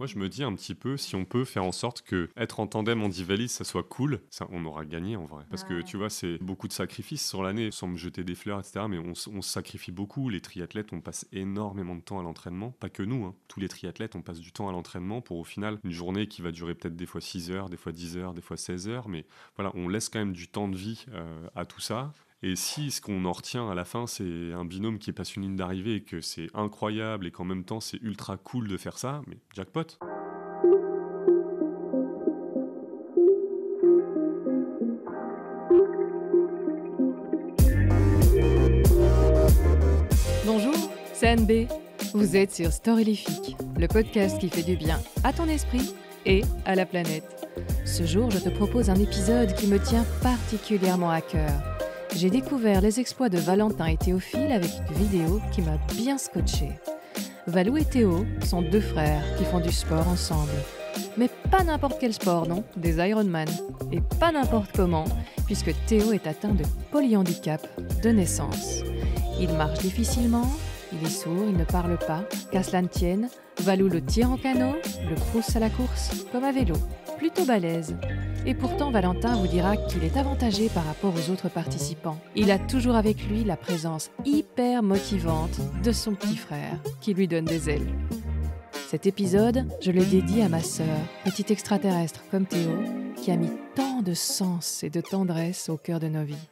Moi, je me dis un petit peu si on peut faire en sorte que être en tandem en divalise, ça soit cool, ça, on aura gagné en vrai. Parce que tu vois, c'est beaucoup de sacrifices sur l'année, sans me jeter des fleurs, etc. Mais on, on sacrifie beaucoup. Les triathlètes, on passe énormément de temps à l'entraînement. Pas que nous, hein. tous les triathlètes, on passe du temps à l'entraînement pour au final une journée qui va durer peut-être des fois 6 heures, des fois 10 heures, des fois 16 heures. Mais voilà, on laisse quand même du temps de vie euh, à tout ça. Et si ce qu'on en retient à la fin, c'est un binôme qui passe une ligne d'arrivée et que c'est incroyable et qu'en même temps c'est ultra cool de faire ça, mais jackpot. Bonjour, c'est Anne B. Vous êtes sur Storylifique, le podcast qui fait du bien à ton esprit et à la planète. Ce jour, je te propose un épisode qui me tient particulièrement à cœur j'ai découvert les exploits de Valentin et Théophile avec une vidéo qui m'a bien scotché. Valou et Théo sont deux frères qui font du sport ensemble. Mais pas n'importe quel sport, non, des Ironman. Et pas n'importe comment, puisque Théo est atteint de polyhandicap de naissance. Il marche difficilement, il est sourd, il ne parle pas. Qu'à cela ne tienne, Valou le tire en canot, le pousse à la course, comme à vélo. Plutôt balèze. Et pourtant, Valentin vous dira qu'il est avantagé par rapport aux autres participants. Il a toujours avec lui la présence hyper motivante de son petit frère, qui lui donne des ailes. Cet épisode, je le dédie à ma sœur, petite extraterrestre comme Théo, qui a mis tant de sens et de tendresse au cœur de nos vies.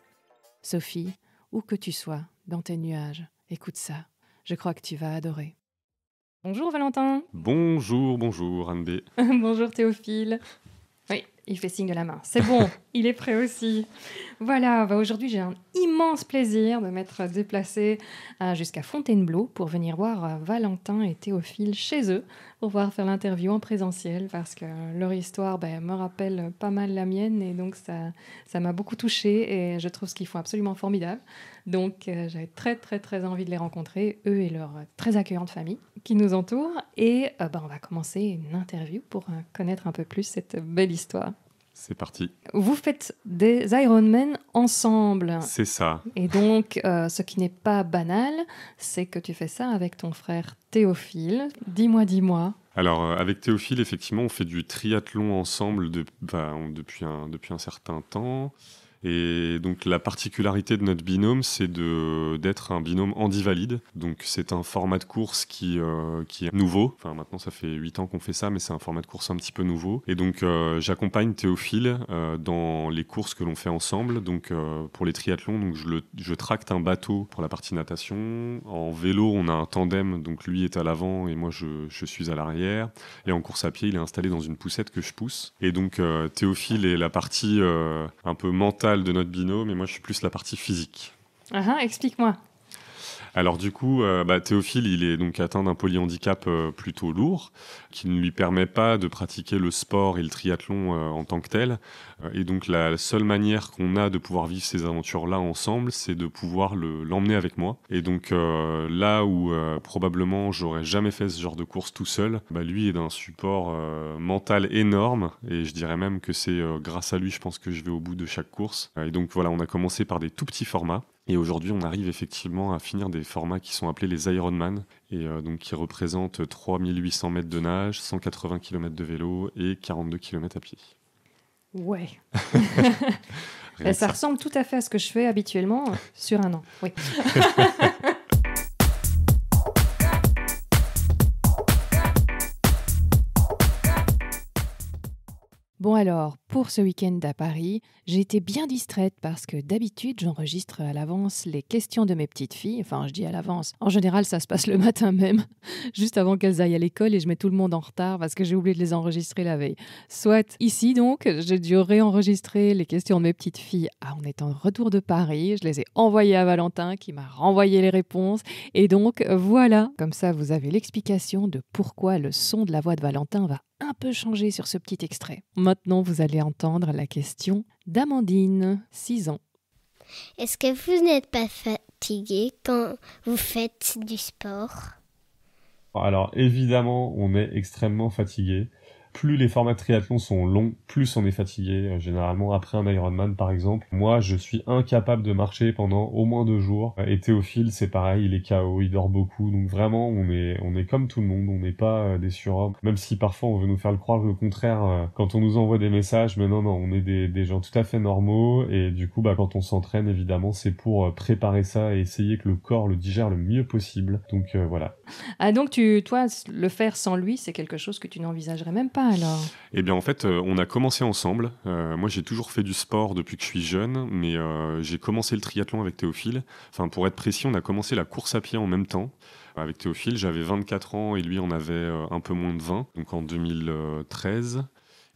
Sophie, où que tu sois, dans tes nuages, écoute ça. Je crois que tu vas adorer. Bonjour Valentin. Bonjour, bonjour Anne bonjour Théophile. Il fait signe de la main. C'est bon, il est prêt aussi. Voilà, bah, aujourd'hui j'ai un immense plaisir de m'être déplacée euh, jusqu'à Fontainebleau pour venir voir euh, Valentin et Théophile chez eux, pour pouvoir faire l'interview en présentiel, parce que leur histoire bah, me rappelle pas mal la mienne, et donc ça m'a beaucoup touchée, et je trouve ce qu'ils font absolument formidable. Donc euh, j'avais très très très envie de les rencontrer, eux et leur très accueillante famille qui nous entoure. Et euh, bah, on va commencer une interview pour euh, connaître un peu plus cette belle histoire. C'est parti. Vous faites des Ironman ensemble. C'est ça. Et donc, ce qui n'est pas banal, c'est que tu fais ça avec ton frère Théophile. Dis-moi, dis-moi. Alors, avec Théophile, effectivement, on fait du triathlon ensemble bah, depuis, depuis un certain temps. Et donc la particularité de notre binôme, c'est d'être un binôme andivalide. Donc c'est un format de course qui, euh, qui est nouveau. Enfin maintenant ça fait 8 ans qu'on fait ça, mais c'est un format de course un petit peu nouveau. Et donc euh, j'accompagne Théophile euh, dans les courses que l'on fait ensemble. Donc pour les triathlons, donc je, je, tracte un bateau pour la partie natation. En vélo, on a un tandem, donc lui est à l'avant et moi je, je suis à l'arrière. Et en course à pied, il est installé dans une poussette que je pousse. Et donc Théophile est la partie un peu mentale de notre binôme mais moi je suis plus la partie physique. Ah ah, explique-moi. Alors du coup, euh, bah, Théophile, il est donc atteint d'un polyhandicap euh, plutôt lourd, qui ne lui permet pas de pratiquer le sport et le triathlon euh, en tant que tel. Et donc la seule manière qu'on a de pouvoir vivre ces aventures-là ensemble, c'est de pouvoir l'emmener avec moi. Et donc là où probablement j'aurais jamais fait ce genre de course tout seul, bah, lui est d'un support mental énorme. Et je dirais même que c'est grâce à lui, je pense que je vais au bout de chaque course. Et donc voilà, on a commencé par des tout petits formats. Et aujourd'hui, on arrive effectivement à finir des formats qui sont appelés les Ironman, et euh, donc qui représentent 3800 mètres de nage, 180 km de vélo et 42 km à pied. Ouais. Ben, ça, ça ressemble tout à fait à ce que je fais habituellement sur un an. Oui. Bon alors, pour ce week-end à Paris, j'ai été bien distraite parce que d'habitude j'enregistre à l'avance les questions de mes petites filles. Enfin, je dis à l'avance. En général, ça se passe le matin même, juste avant qu'elles aillent à l'école et je mets tout le monde en retard parce que j'ai oublié de les enregistrer la veille. Soit ici donc, j'ai dû réenregistrer les questions de mes petites filles ah, en étant de retour de Paris. Je les ai envoyées à Valentin qui m'a renvoyé les réponses. Et donc voilà, comme ça vous avez l'explication de pourquoi le son de la voix de Valentin va un peu changé sur ce petit extrait. Maintenant, vous allez entendre la question d'Amandine, 6 ans. Est-ce que vous n'êtes pas fatigué quand vous faites du sport Alors évidemment, on est extrêmement fatigué plus les formats de triathlon sont longs, plus on est fatigué. Euh, généralement, après un Ironman, par exemple, moi, je suis incapable de marcher pendant au moins deux jours. Euh, et Théophile, c'est pareil, il est KO, il dort beaucoup. Donc vraiment, on est, on est comme tout le monde, on n'est pas euh, des surhommes. Même si parfois on veut nous faire le croire le contraire quand on nous envoie des messages, mais non, non, on est des, gens tout à fait normaux. Et du coup, bah, quand on s'entraîne, évidemment, c'est pour préparer ça et essayer que le corps le digère le mieux possible. Donc voilà. Ah donc tu, toi, le faire sans lui, c'est quelque chose que tu n'envisagerais même pas eh bien en fait, euh, on a commencé ensemble. Euh, moi j'ai toujours fait du sport depuis que je suis jeune, mais euh, j'ai commencé le triathlon avec Théophile. Enfin pour être précis, on a commencé la course à pied en même temps. Avec Théophile, j'avais 24 ans et lui en avait un peu moins de 20, donc en 2013.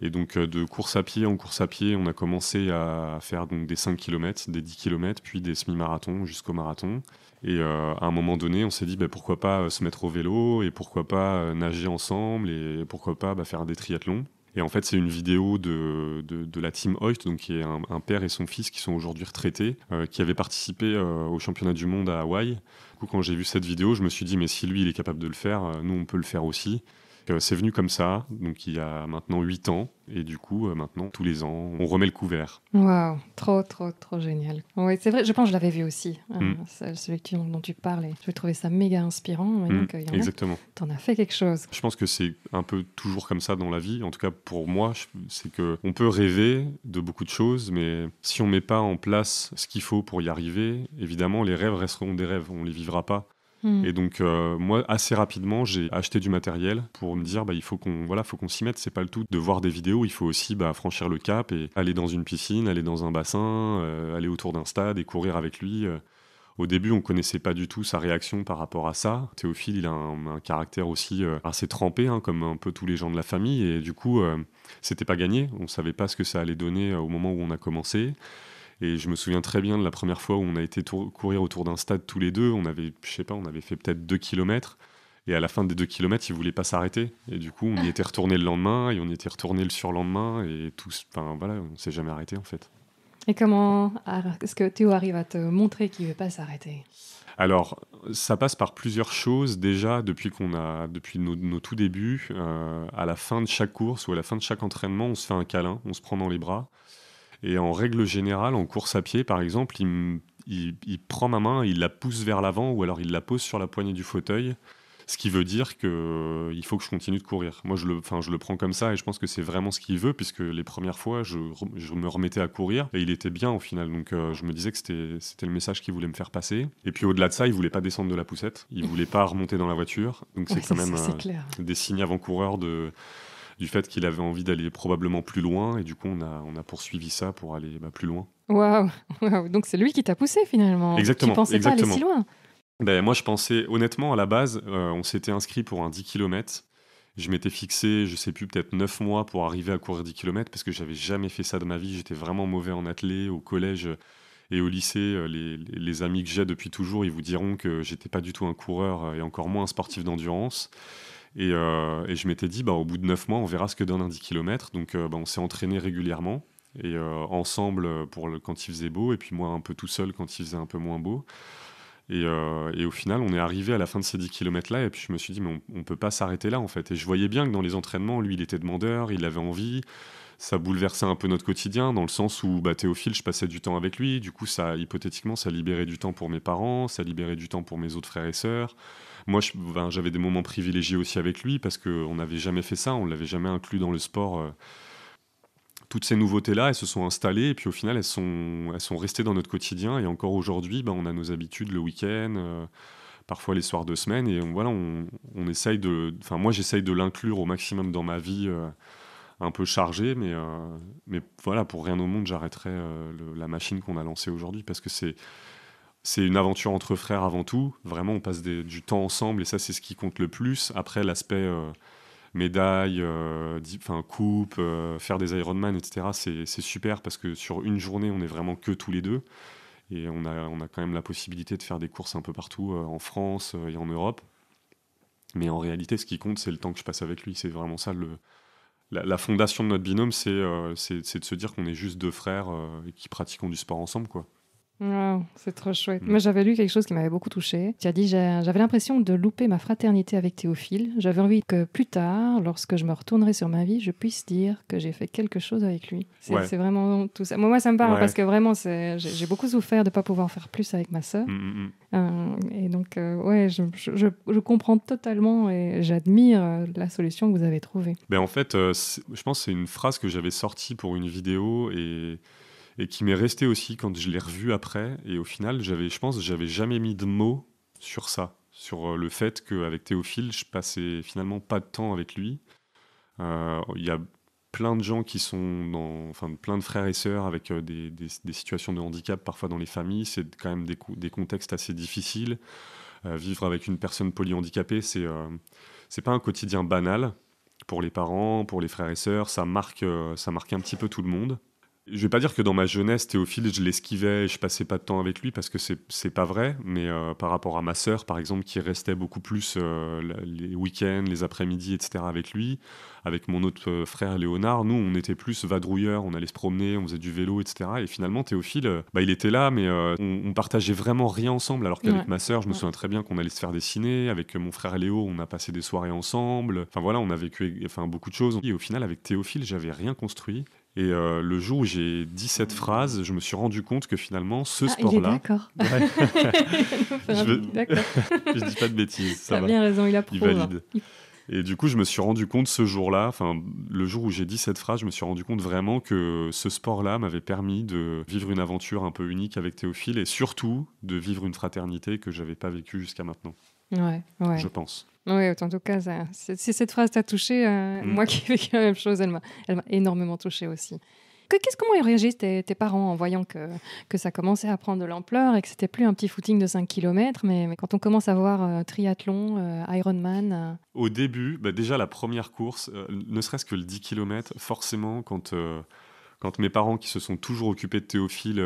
Et donc euh, de course à pied en course à pied, on a commencé à faire des 5 km, des 10 km, puis des semi-marathons jusqu'au marathon. Et euh, à un moment donné, on s'est dit bah, pourquoi pas euh, se mettre au vélo et pourquoi pas nager ensemble et pourquoi pas bah, faire des triathlons. Et en fait, c'est une vidéo de, de, la team Hoyt, donc qui est un, père et son fils qui sont aujourd'hui retraités, qui avaient participé au championnat du monde à Hawaï. Du coup, quand j'ai vu cette vidéo, je me suis dit, mais si lui, il est capable de le faire, nous, on peut le faire aussi. Euh, c'est venu comme ça, donc il y a maintenant 8 ans. Et du coup, euh, maintenant, tous les ans, on remet le couvert. Waouh, trop, trop, trop génial. Oui, c'est vrai, je pense que je l'avais vu aussi, hein, mm. celui dont, tu parles. je trouvais ça méga inspirant. Mm, euh, y Exactement. T'en as fait quelque chose. Je pense que c'est un peu toujours comme ça dans la vie. En tout cas, pour moi, c'est que on peut rêver de beaucoup de choses, mais si on ne met pas en place ce qu'il faut pour y arriver, évidemment, les rêves resteront des rêves. On les vivra pas. Hmm. Et donc, euh, moi, assez rapidement, j'ai acheté du matériel pour me dire, bah, il faut qu'on voilà, s'y mette. C'est pas le tout de voir des vidéos. Il faut aussi bah, franchir le cap et aller dans une piscine, aller dans un bassin, euh, aller autour d'un stade et courir avec lui. Euh. Au début, on ne connaissait pas du tout sa réaction par rapport à ça. Théophile, il a un, caractère aussi assez trempé, hein, comme un peu tous les gens de la famille. Et du coup, c'était pas gagné. On ne savait pas ce que ça allait donner au moment où on a commencé. Et je me souviens très bien de la première fois où on a été courir autour d'un stade tous les deux. On avait, je sais pas, on avait fait peut-être 2 kilomètres. Et à la fin des 2 kilomètres, il voulait pas s'arrêter. Et du coup, on y était retourné le lendemain et on y était retourné le surlendemain. Et tout, enfin voilà, on s'est jamais arrêté en fait. Et comment est-ce que Théo arrive à te montrer qu'il ne veut pas s'arrêter Alors, ça passe par plusieurs choses. Déjà, depuis, qu'on a, depuis nos, tout débuts, euh, à la fin de chaque course ou à la fin de chaque entraînement, on se fait un câlin, on se prend dans les bras. Et en règle générale, en course à pied, par exemple, il, prend ma main, il la pousse vers l'avant ou alors il la pose sur la poignée du fauteuil. Ce qui veut dire qu'il euh, faut que je continue de courir. Moi, je le, je le prends comme ça et je pense que c'est vraiment ce qu'il veut, puisque les premières fois, je, me remettais à courir et il était bien au final. Donc, euh, je me disais que c'était le message qu'il voulait me faire passer. Et puis, au-delà de ça, il voulait pas descendre de la poussette, il voulait pas remonter dans la voiture. Donc, c'est quand même euh, des signes avant-coureurs de du fait qu'il avait envie d'aller probablement plus loin. Et du coup, on a, poursuivi ça pour aller bah, plus loin. Waouh Donc c'est lui qui t'a poussé finalement. Exactement. Tu pensais exactement. aller si loin. Ben, moi, je pensais honnêtement à la base, euh, on s'était inscrit pour un 10 km. Je m'étais fixé, je sais plus, peut-être 9 mois pour arriver à courir 10 km parce que j'avais jamais fait ça de ma vie. J'étais vraiment mauvais en athlée, au collège euh, et au lycée. Euh, les, amis que j'ai depuis toujours, ils vous diront que j'étais pas du tout un coureur et encore moins un sportif d'endurance. Euh, et, je m'étais dit, bah, au bout de 9 mois, on verra ce que donne un 10 km. Donc euh, bah, on s'est entraîné régulièrement, et euh, ensemble quand il faisait beau, et puis moi un peu tout seul quand il faisait un peu moins beau. Et, au final, on est arrivé à la fin de ces 10 km-là, et puis je me suis dit, mais on ne peut pas s'arrêter là, en fait. Et je voyais bien que dans les entraînements, lui, il était demandeur, il avait envie, ça bouleversait un peu notre quotidien, dans le sens où bah, Théophile, je passais du temps avec lui, du coup, ça, hypothétiquement, ça libérait du temps pour mes parents, ça libérait du temps pour mes autres frères et sœurs. Moi, ben, j'avais des moments privilégiés aussi avec lui parce qu'on n'avait jamais fait ça, on l'avait jamais inclus dans le sport. Euh, toutes ces nouveautés-là, elles se sont installées et puis au final, elles sont, elles sont restées dans notre quotidien. Et encore aujourd'hui, ben, on a nos habitudes le week-end, euh, parfois les soirs de semaine. Et voilà, on, essaye de. Enfin, moi, j'essaye de l'inclure au maximum dans ma vie. Euh, un peu chargée, mais, mais voilà, pour rien au monde, j'arrêterai la machine qu'on a lancée aujourd'hui parce que c'est c'est une aventure entre frères avant tout. Vraiment, on passe du temps ensemble et ça, c'est ce qui compte le plus. Après, l'aspect euh, médaille, euh, coupe, euh, faire des Ironman, etc., c'est super parce que sur une journée, on est vraiment que tous les deux. Et on a, quand même la possibilité de faire des courses un peu partout en France et en Europe. Mais en réalité, ce qui compte, c'est le temps que je passe avec lui. C'est vraiment ça la, la, fondation de notre binôme, c'est de se dire qu'on est juste deux frères qui pratiquons du sport ensemble, quoi c'est trop chouette. Mm. Moi, j'avais lu quelque chose qui m'avait beaucoup touchée. Tu as dit J'avais l'impression de louper ma fraternité avec Théophile. J'avais envie que plus tard, lorsque je me retournerai sur ma vie, je puisse dire que j'ai fait quelque chose avec lui. C'est vraiment tout ça. Moi, moi ça me parle parce que vraiment, j'ai beaucoup souffert de ne pas pouvoir faire plus avec ma sœur. Mm, mm, euh, et donc, euh, ouais, je, comprends totalement et j'admire euh, la solution que vous avez trouvée. Ben, en fait, je pense que c'est une phrase que j'avais sortie pour une vidéo et et qui m'est resté aussi quand je l'ai revu après. Et au final, j'avais, je pense, j'avais jamais mis de mots sur ça, sur euh, le fait qu'avec Théophile, je passais finalement pas de temps avec lui. Euh, il y a plein de gens qui sont dans, enfin, plein de frères et sœurs avec euh, des, situations de handicap parfois dans les familles. C'est quand même des, contextes assez difficiles. vivre avec une personne polyhandicapée, c'est c'est pas un quotidien banal pour les parents, pour les frères et sœurs. Ça marque, ça marque un petit peu tout le monde. Je ne vais pas dire que dans ma jeunesse, Théophile, je l'esquivais je passais pas de temps avec lui parce que c'est pas vrai, mais euh, par rapport à ma sœur, par exemple, qui restait beaucoup plus euh, les week-ends, les après-midi, etc. avec lui, avec mon autre euh, frère Léonard, nous, on était plus vadrouilleurs, on allait se promener, on faisait du vélo, etc. Et finalement, Théophile, bah, il était là, mais on, partageait vraiment rien ensemble, alors qu'avec ma sœur, je me souviens très bien qu'on allait se faire dessiner, avec mon frère Léo, on a passé des soirées ensemble, enfin voilà, on a vécu enfin, beaucoup de choses. Et au final, avec Théophile, j'avais rien construit, et euh, le jour où j'ai dit cette phrase, je me suis rendu compte que finalement, ce ah, sport-là. D'accord. je, je dis pas de bêtises. Ça, a bien raison, il a Il hein. valide. Et du coup, je me suis rendu compte ce jour-là, enfin, le jour où j'ai dit cette phrase, je me suis rendu compte vraiment que ce sport-là m'avait permis de vivre une aventure un peu unique avec Théophile et surtout de vivre une fraternité que j'avais pas vécue jusqu'à maintenant. Ouais, ouais. Je pense. Oui, en tout cas, si cette phrase t'a touchée, euh, mm. moi qui ai vécu la même chose, elle m'a énormément touchée aussi. Que, comment ils réagissent tes, tes, parents en voyant que, que ça commençait à prendre de l'ampleur et que c'était plus un petit footing de 5 km, mais, quand on commence à voir euh, triathlon, euh, Ironman Au début, bah, déjà la première course, ne serait-ce que le 10 km, forcément, quand quand mes parents qui se sont toujours occupés de Théophile,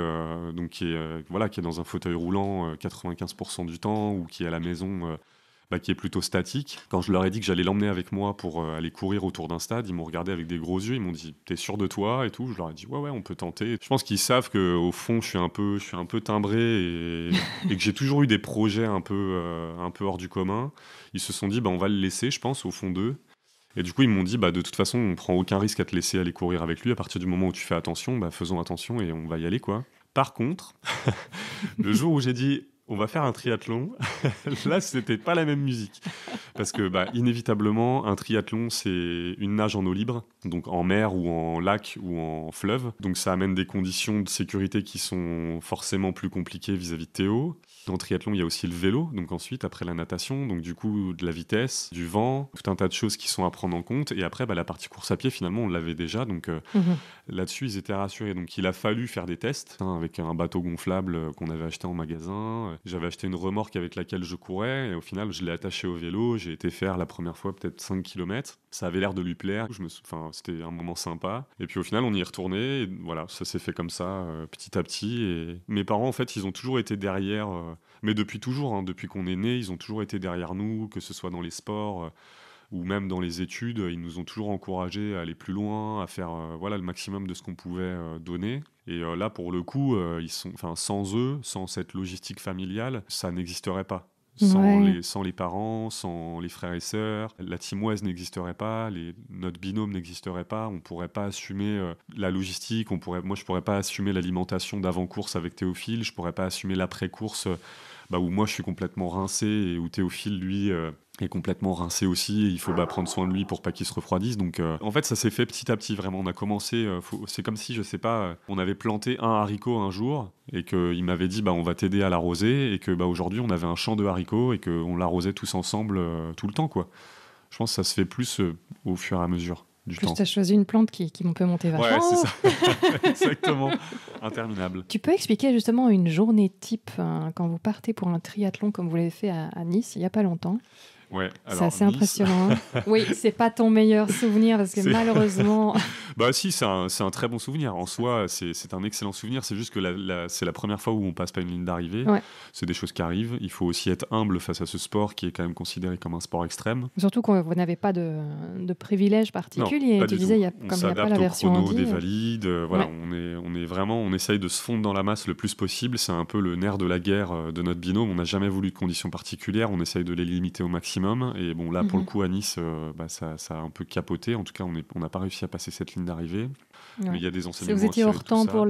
donc qui est, voilà, qui est dans un fauteuil roulant 95% du temps ou qui est à la maison bah, qui est plutôt statique. Quand je leur ai dit que j'allais l'emmener avec moi pour euh, aller courir autour d'un stade, ils m'ont regardé avec des gros yeux, ils m'ont dit "T'es sûr de toi et tout." Je leur ai dit "Ouais ouais, on peut tenter." Je pense qu'ils savent que au fond, je suis un peu je suis un peu timbré et, que j'ai toujours eu des projets un peu euh, un peu hors du commun. Ils se sont dit "Bah on va le laisser, je pense au fond d'eux." Et du coup, ils m'ont dit bah, de toute façon, on prend aucun risque à te laisser aller courir avec lui. À partir du moment où tu fais attention, bah, faisons attention et on va y aller quoi. Par contre, le jour où j'ai dit on va faire un triathlon. Là, ce n'était pas la même musique. Parce que, bah, inévitablement, un triathlon, c'est une nage en eau libre, donc en mer ou en lac ou en fleuve. Donc ça amène des conditions de sécurité qui sont forcément plus compliquées vis-à-vis -vis de Théo. En triathlon, il y a aussi le vélo, donc ensuite, après la natation, donc du coup, de la vitesse, du vent, tout un tas de choses qui sont à prendre en compte. Et après, bah, la partie course à pied, finalement, on l'avait déjà, donc euh, mhm. là-dessus, ils étaient rassurés. Donc il a fallu faire des tests hein, avec un bateau gonflable euh, qu'on avait acheté en magasin. J'avais acheté une remorque avec laquelle je courais, et au final, je l'ai attaché au vélo. J'ai été faire la première fois peut-être 5 km. Ça avait l'air de lui plaire, je me... c'était un moment sympa. Et puis au final, on y est retourné, et voilà, ça s'est fait comme ça, euh, petit à petit. Et mes parents, en fait, ils ont toujours été derrière mais depuis toujours, hein, depuis qu'on est né, ils ont toujours été derrière nous, que ce soit dans les sports euh, ou même dans les études, ils nous ont toujours encouragés à aller plus loin, à faire euh, voilà le maximum de ce qu'on pouvait euh, donner. Et là, pour le coup, ils sont, sans eux, sans cette logistique familiale, ça n'existerait pas. Sans, les, parents, sans les frères et sœurs, la timoise n'existerait pas, les, notre binôme n'existerait pas, on ne pourrait pas assumer euh, la logistique, pourrait, moi je ne pourrais pas assumer l'alimentation d'avant-course avec Théophile, je ne pourrais pas assumer l'après-course euh, bah, où moi je suis complètement rincé et où Théophile, lui, euh, est complètement rincé aussi. il faut bah, prendre soin de lui pour pas qu'il se refroidisse. Donc, euh, en fait, ça s'est fait petit à petit. Vraiment, on a commencé. Euh, c'est comme si, je sais pas, euh, on avait planté un haricot un jour et qu'il m'avait dit, bah, on va t'aider à l'arroser et que, bah, aujourd'hui, on avait un champ de haricots et qu'on l'arrosait tous ensemble tout le temps, quoi. Je pense que ça se fait plus au fur et à mesure. Du plus tu as choisi une plante qui, qui peut monter vachement. Ouais, c'est ça. Exactement. Interminable. Tu peux expliquer justement une journée type hein, quand vous partez pour un triathlon comme vous l'avez fait à, à Nice il n'y a pas longtemps Ouais, c'est assez impressionnant. Hein. oui, c'est pas ton meilleur souvenir parce que malheureusement. bah si, c'est un, un, très bon souvenir. En soi, c'est un excellent souvenir. C'est juste que c'est la première fois où on passe pas une ligne d'arrivée. C'est des choses qui arrivent. Il faut aussi être humble face à ce sport qui est quand même considéré comme un sport extrême. Surtout vous n'avez pas de, de privilèges particuliers. tu disais, il y a, n'y a pas la version chrono, des euh. valides. Euh, voilà, on, est, on est vraiment, on essaye de se fondre dans la masse le plus possible. C'est un peu le nerf de la guerre euh, de notre binôme. On n'a jamais voulu de conditions particulières. On essaye de les limiter au maximum. Et bon, là, pour le mhm. coup, à Nice, euh, bah, ça, ça, a un peu capoté. En tout cas, on n'a pas réussi à passer cette ligne d'arrivée. Mais il y a des enseignements. Vous étiez hors temps pour,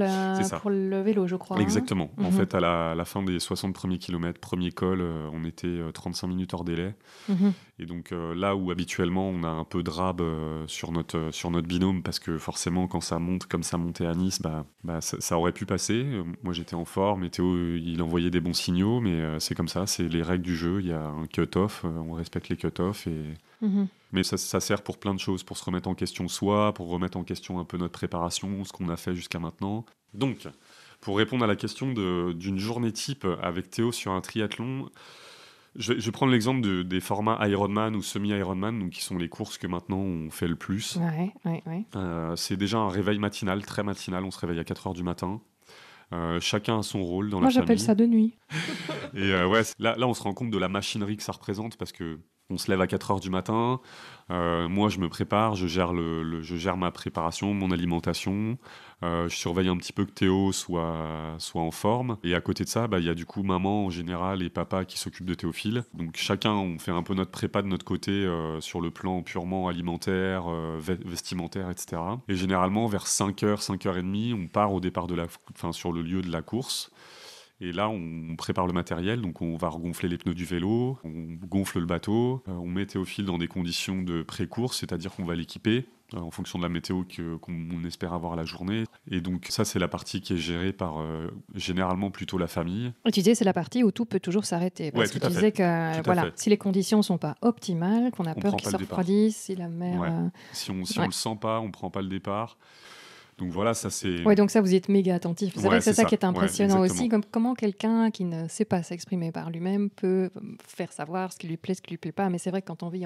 pour, le vélo, je crois. Hein. Exactement. en mhm. fait, à la, fin des 60 premiers kilomètres, premier col, euh, on était 35 euh, minutes hors délai. Mhm. Et donc euh, là où habituellement on a un peu de rab euh, sur, notre, euh, sur notre binôme, parce que forcément quand ça monte comme ça montait à Nice, bah, bah ça, aurait pu passer. Moi j'étais en forme, et Théo il envoyait des bons signaux, mais c'est comme ça, c'est les règles du jeu, il y a un cut-off, on respecte les cut-off. Et... Mhm. Mais ça, ça, sert pour plein de choses, pour se remettre en question soi, pour remettre en question un peu notre préparation, ce qu'on a fait jusqu'à maintenant. Donc, pour répondre à la question d'une journée type avec Théo sur un triathlon, je, vais prendre l'exemple de, des formats Ironman ou semi-Ironman, qui sont les courses que maintenant on fait le plus. Euh, c'est déjà un réveil matinal, très matinal. On se réveille à 4 h du matin. Euh, chacun a son rôle dans la famille. Moi, j'appelle ça de nuit. Et euh, ouais, là, là, on se rend compte de la machinerie que ça représente parce que on se lève à 4 heures du matin. Euh, moi, je me prépare, je gère, le, je gère ma préparation, mon alimentation. Euh, je surveille un petit peu que Théo soit, soit en forme. Et à côté de ça, bah, il y a du coup maman en général et papa qui s'occupent de Théophile. Donc chacun, on fait un peu notre prépa de notre côté euh, sur le plan purement alimentaire, vestimentaire, etc. Et généralement, vers 5h, 5h30, on part au départ de la, enfin, sur le lieu de la course. Et là, on prépare le matériel, donc on va regonfler les pneus du vélo, on gonfle le bateau, euh, on met Théophile dans des conditions de pré-course, c'est-à-dire qu'on va l'équiper euh, en fonction de la météo qu'on espère avoir la journée. Et donc ça, c'est la partie qui est gérée par euh, généralement plutôt la famille. Et tu disais, c'est la partie où tout peut toujours s'arrêter. Parce que tu disais que voilà, si les conditions ne sont pas optimales, qu'on a peur qu'il se refroidisse, si la mer... Si on ne le sent pas, on ne prend pas le départ. Donc voilà, ça c'est. Oui, donc ça vous êtes méga attentif. C'est vrai c'est ça, qui est impressionnant aussi, comme comment quelqu'un qui ne sait pas s'exprimer par lui-même peut euh, faire savoir ce qui lui plaît, ce qui lui plaît pas. Mais c'est vrai que quand on vit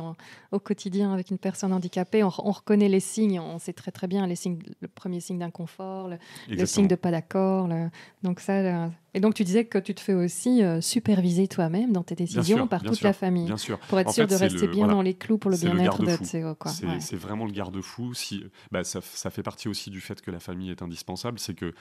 au quotidien avec une personne handicapée, on, reconnaît les signes, on sait très très bien les signes, le premier signe d'inconfort, le, signe de pas d'accord. Donc ça, et donc tu disais que tu te fais aussi euh, superviser toi-même dans tes décisions par toute la famille, pour être sûr de rester bien dans les clous pour le bien-être de C'est vraiment le garde-fou. Si, bah, ça, ça, fait partie aussi du fait que la famille est indispensable, c'est que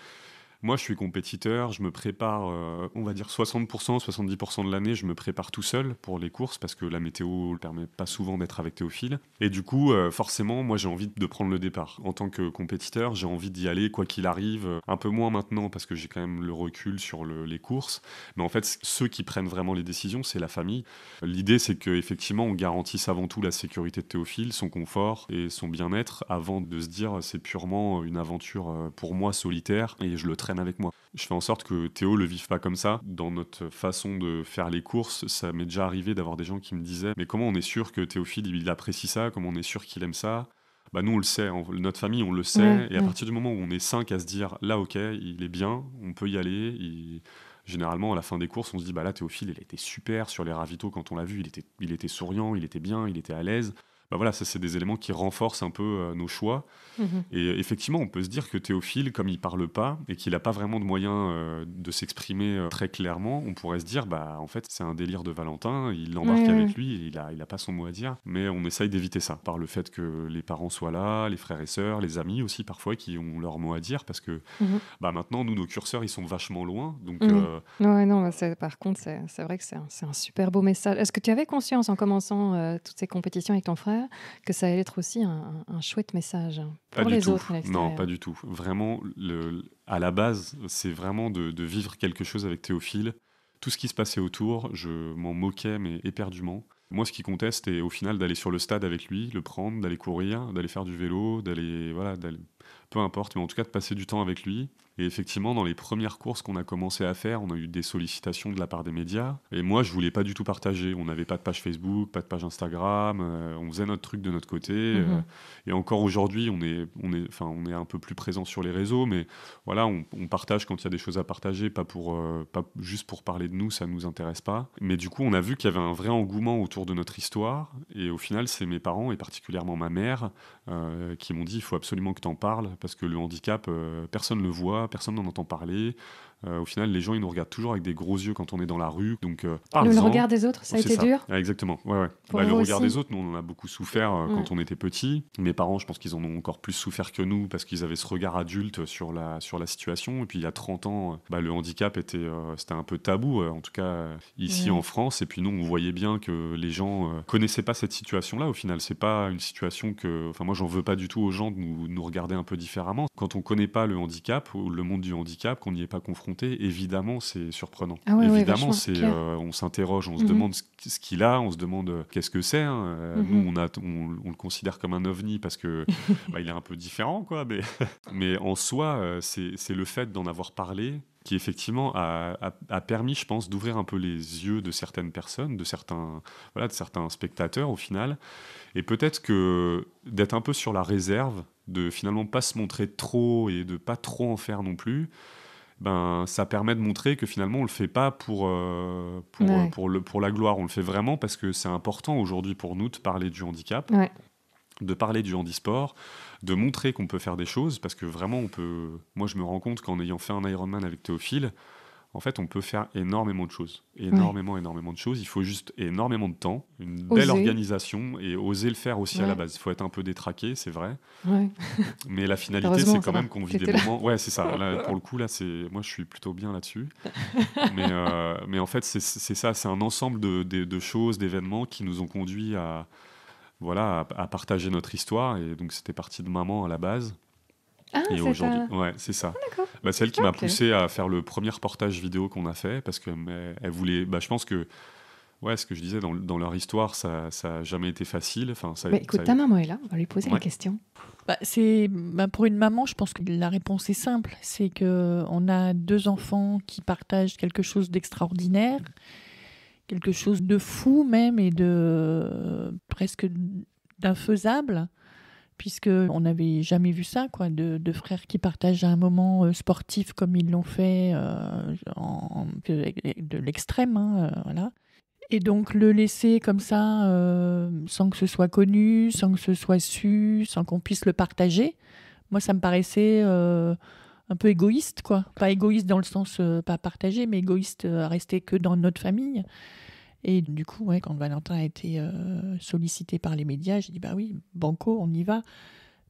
moi, je suis compétiteur, je me prépare, euh, on va dire 60%, 70% de l'année, je me prépare tout seul pour les courses parce que la météo ne permet pas souvent d'être avec Théophile. Et du coup, euh, forcément, moi, j'ai envie de prendre le départ. En tant que compétiteur, j'ai envie d'y aller quoi qu'il arrive, un peu moins maintenant parce que j'ai quand même le recul sur les courses. Mais en fait, ceux qui prennent vraiment les décisions, c'est la famille. L'idée, c'est qu'effectivement, on garantisse avant tout la sécurité de Théophile, son confort et son bien-être avant de se dire c'est purement une aventure euh, pour moi solitaire et je le traite avec moi. Je fais en sorte que Théo le vive pas comme ça. Dans notre façon de faire les courses, ça m'est déjà arrivé d'avoir des gens qui me disaient Mais comment on est sûr que Théophile il apprécie ça Comment on est sûr qu'il aime ça bah nous on le sait, notre famille on le sait, et à partir du moment où on est cinq à se dire là ok, il est bien, on peut y aller, généralement à la fin des courses on se dit bah là Théophile il était super sur les ravitaux quand on l'a vu, il était, il était souriant, il était bien, il était à l'aise, bah voilà, ça c'est des éléments qui renforcent un peu euh, nos choix. Mhm. Et effectivement, on peut se dire que Théophile, comme il parle pas et qu'il n'a pas vraiment de moyens euh, de s'exprimer euh, très clairement, on pourrait se dire, bah en fait, c'est un délire de Valentin, il l'embarque avec lui, il n'a il a pas son mot à dire. Mais on essaye d'éviter ça par le fait que les parents soient là, les frères et sœurs, les amis aussi parfois qui ont leur mot à dire parce que mhm. bah maintenant, nous, nos curseurs, ils sont vachement loin. Donc, mhm. ouais, non, par contre, c'est vrai que c'est un, super beau message. Est-ce que tu avais conscience en commençant toutes ces compétitions avec ton frère que ça allait être aussi un, chouette message pour les autres non, pas du tout. Vraiment, à la base, c'est vraiment de, vivre quelque chose avec Théophile. Tout ce qui se passait autour, je m'en moquais, mais éperdument. Moi, ce qui comptait, c'était au final d'aller sur le stade avec lui, le prendre, d'aller courir, d'aller faire du vélo, d'aller. Voilà, peu importe, mais en tout cas de passer du temps avec lui. Et effectivement, dans les premières courses qu'on a commencé à faire, on a eu des sollicitations de la part des médias. Et moi, je voulais pas du tout partager. On n'avait pas de page Facebook, pas de page Instagram. Euh, on faisait notre truc de notre côté. Euh. Mhm. et encore aujourd'hui, on est, on est, enfin, on est un peu plus présent sur les réseaux, mais voilà, on, partage quand il y a des choses à partager, pas pour, euh, pas juste pour parler de nous, ça nous intéresse pas. Mais du coup, on a vu qu'il y avait un vrai engouement autour de notre histoire. Et au final, c'est mes parents et particulièrement ma mère qui m'ont dit il faut absolument que tu en parles parce que le handicap, personne le voit personne n'en entend parler, euh, au final, les gens, ils nous regardent toujours avec des gros yeux quand on est dans la rue. Donc, euh, ah, le, le regard des autres, ça a été dur. Ah, exactement. Ouais, ouais. Bah, le regard des autres, nous, on en a beaucoup souffert euh, quand mm. on était petit. Mes parents, je pense qu'ils en ont encore plus souffert que nous parce qu'ils avaient ce regard adulte sur la, sur la situation. Et puis, il y a 30 ans, bah, le handicap était, c'était un peu tabou, en tout cas ici mm. en France. Et puis, nous, on voyait bien que les gens connaissaient pas cette situation-là. Au final, c'est pas une situation que. Enfin, moi, j'en veux pas du tout aux gens de nous, nous regarder un peu différemment. Quand on connaît pas le handicap ou le monde du handicap, qu'on n'y est pas confronté, évidemment, c'est surprenant. Ah évidemment, c'est, euh, on s'interroge, on se mhm. demande ce qu'il a, on se demande euh, qu'est-ce que c'est. Hein. Euh, mhm. Nous, on, a, on, le considère comme un ovni parce que bah, il est un peu différent, quoi. Mais, mais en soi, c'est le fait d'en avoir parlé qui effectivement a, a, permis, je pense, d'ouvrir un peu les yeux de certaines personnes, de certains, voilà, de certains spectateurs au final. Et peut-être que d'être un peu sur la réserve, de finalement pas se montrer trop et de pas trop en faire non plus, ben, ça permet de montrer que finalement, on le fait pas pour, euh, pour, pour, la gloire, on le fait vraiment parce que c'est important aujourd'hui pour nous de parler du handicap, de parler du handisport, de montrer qu'on peut faire des choses, parce que vraiment, on peut... moi je me rends compte qu'en ayant fait un Ironman avec Théophile, en fait, on peut faire énormément de choses. Énormément, énormément de choses. Il faut juste énormément de temps, une belle organisation et oser le faire aussi à la base. Il faut être un peu détraqué, c'est vrai. Mais la finalité, c'est quand même qu'on vit des moments. Ouais, c'est ça. pour le coup, là, c'est moi, je suis plutôt bien là-dessus. Euh, mais, en fait, c'est ça. C'est un ensemble de, choses, d'événements qui nous ont conduits à, voilà, à partager notre histoire. Et donc, c'était parti de maman à la base. Ah, et aujourd'hui, ouais, c'est ça. Ah, bah, celle bah, qui m'a poussé à faire le premier reportage vidéo qu'on a fait parce que elle voulait. Bah, je pense que ouais, ce que je disais dans, leur histoire, ça n'a jamais été facile. Enfin, écoute, ta maman est là, on va lui poser la question. Bah, c'est bah, pour une maman, je pense que la réponse est simple, c'est que on a deux enfants qui partagent quelque chose d'extraordinaire, quelque chose de fou même et de presque d'infaisable puisque on n'avait jamais vu ça, quoi, de, frères qui partagent un moment euh, sportif comme ils l'ont fait euh, de l'extrême, hein, euh, voilà. Et donc le laisser comme ça, sans que ce soit connu, sans que ce soit su, sans qu'on puisse le partager, moi ça me paraissait un peu égoïste, quoi. Pas égoïste dans le sens pas partagé, mais égoïste à rester que dans notre famille. Et du coup, quand Valentin a été euh, sollicité par les médias, j'ai dit bah oui, banco, on y va.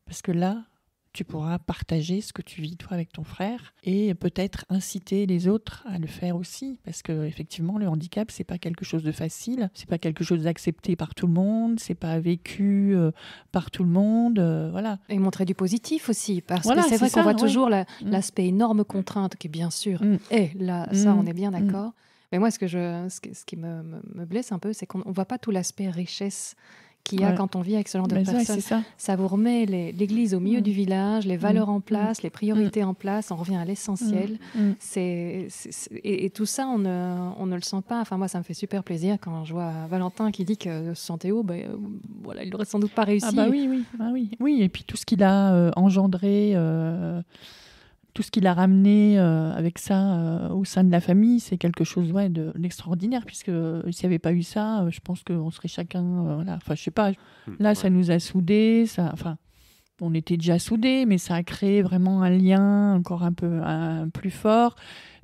Parce que là, tu pourras partager ce que tu vis toi avec ton frère et peut-être inciter les autres à le faire aussi parce que effectivement le handicap c'est pas quelque chose de facile, c'est pas quelque chose d'accepté par tout le monde, c'est pas vécu euh, par tout le monde, euh, voilà. Et montrer du positif aussi parce que c'est vrai qu'on voit toujours mm. l'aspect énorme contrainte qui bien sûr mm. est là, ça mm. on est bien d'accord mais moi, ce, que je, ce, qui me, me, blesse un peu, c'est qu'on ne voit pas tout l'aspect richesse qu'il y a quand on vit avec ce genre de personnes. ça. ça. vous remet l'Église au milieu mm. du village, les valeurs mm. en place, mm. les priorités en place, on revient à l'essentiel. Et, et, tout ça, on ne, on ne, le sent pas. Enfin, moi, ça me fait super plaisir quand je vois Valentin qui dit que Santéo, ben, voilà, il n'aurait sans doute pas ah réussi. Ah bah oui, oui, bah oui. oui. Et puis tout ce qu'il a euh, engendré... Euh, tout ce qu'il a ramené euh, avec ça euh, au sein de la famille, c'est quelque chose ouais, d'extraordinaire, puisque euh, s'il n'y avait pas eu ça, je pense qu'on serait chacun. Voilà. Enfin, je sais pas. Hmm, là, ça nous a soudés. Ça, enfin, on était déjà soudés, mais ça a créé vraiment un lien encore un peu plus fort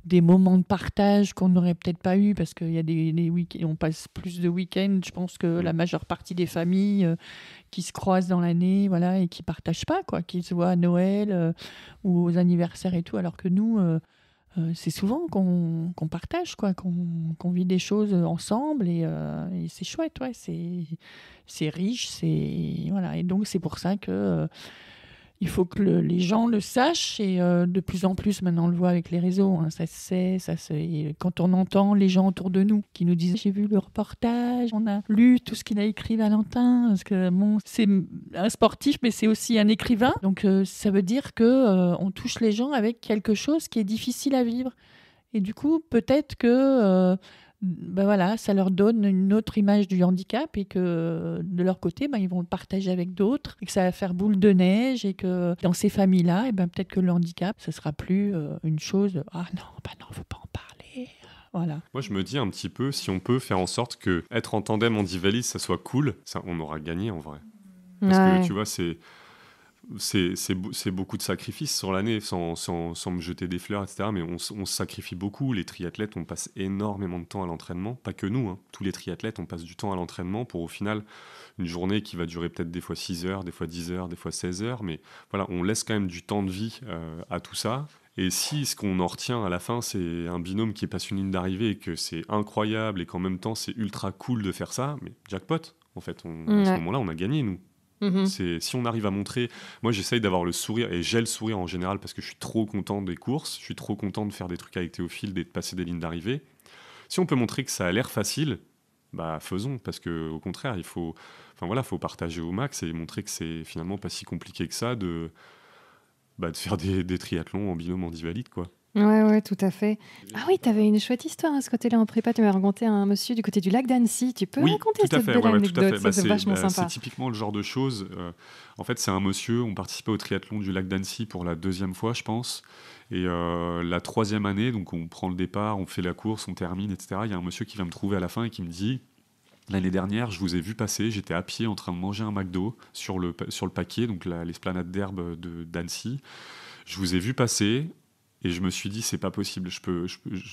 des moments de partage qu'on n'aurait peut-être pas eu parce qu'il y a des, week on passe plus de week-ends. Je pense que la majeure partie des familles euh, qui se croisent dans l'année, voilà, et qui partagent pas quoi, qu'ils se voient à Noël euh, ou aux anniversaires et tout, alors que nous, euh, c'est souvent qu'on partage quoi, qu'on vit des choses ensemble et, c'est chouette, ouais, c'est riche, c'est voilà, et donc c'est pour ça que il faut que les gens le sachent et euh, de plus en plus maintenant on le voit avec les réseaux, hein, ça se sait, ça se... quand on entend les gens autour de nous qui nous disent j'ai vu le reportage, on a lu tout ce qu'il a écrit Valentin, parce que c'est un sportif mais c'est aussi un écrivain, donc euh, ça veut dire que euh, on touche les gens avec quelque chose qui est difficile à vivre et du coup peut-être que ben voilà, ça leur donne une autre image du handicap et que de leur côté, ben, ils vont le partager avec d'autres et que ça va faire boule de neige et que dans ces familles-là, et eh ben, peut-être que le handicap, ce sera plus euh, une chose, ah non, ben non, veut pas en parler. Voilà. Moi, je me dis un petit peu si on peut faire en sorte que être en tandem en ça soit cool, ça, on aura gagné en vrai. Parce que tu vois, c'est c'est beaucoup de sacrifices sur l'année, sans, sans, sans, me jeter des fleurs, etc. Mais on, se sacrifie beaucoup. Les triathlètes, on passe énormément de temps à l'entraînement. Pas que nous, hein. tous les triathlètes, on passe du temps à l'entraînement pour au final une journée qui va durer peut-être des fois 6 heures, des fois 10 heures, des fois 16 heures. Mais voilà, on laisse quand même du temps de vie euh, à tout ça. Et si ce qu'on en retient à la fin, c'est un binôme qui passe une ligne d'arrivée et que c'est incroyable et qu'en même temps c'est ultra cool de faire ça, mais jackpot, en fait, à ce moment-là, on a gagné, nous. Mm-hmm. si on arrive à montrer. Moi, j'essaye d'avoir le sourire et j'ai le sourire en général parce que je suis trop content des courses. Je suis trop content de faire des trucs avec Théophile, de passer des lignes d'arrivée. Si on peut montrer que ça a l'air facile, bah faisons parce que au contraire, il faut. Enfin voilà, faut partager au max et montrer que c'est finalement pas si compliqué que ça de. Bah, de faire des, triathlons en binôme en quoi. Ouais, ouais, tout à fait. Ah oui, tu avais une chouette histoire à hein, ce côté-là en prépa. Tu m'as raconté un monsieur du côté du lac d'Annecy. Tu peux raconter cette belle anecdote C'est vachement bah, sympa. C'est typiquement le genre de choses. Euh, en fait, c'est un monsieur. On participait au triathlon du lac d'Annecy pour la deuxième fois, je pense. Et euh, la troisième année, donc on prend le départ, on fait la course, on termine, etc. Il y a un monsieur qui vient me trouver à la fin et qui me dit L'année dernière, je vous ai vu passer, j'étais à pied en train de manger un McDo sur le, sur le paquet, donc l'esplanade d'herbe d'Annecy. Je vous ai vu passer, et je me suis dit, c'est pas possible, je peux,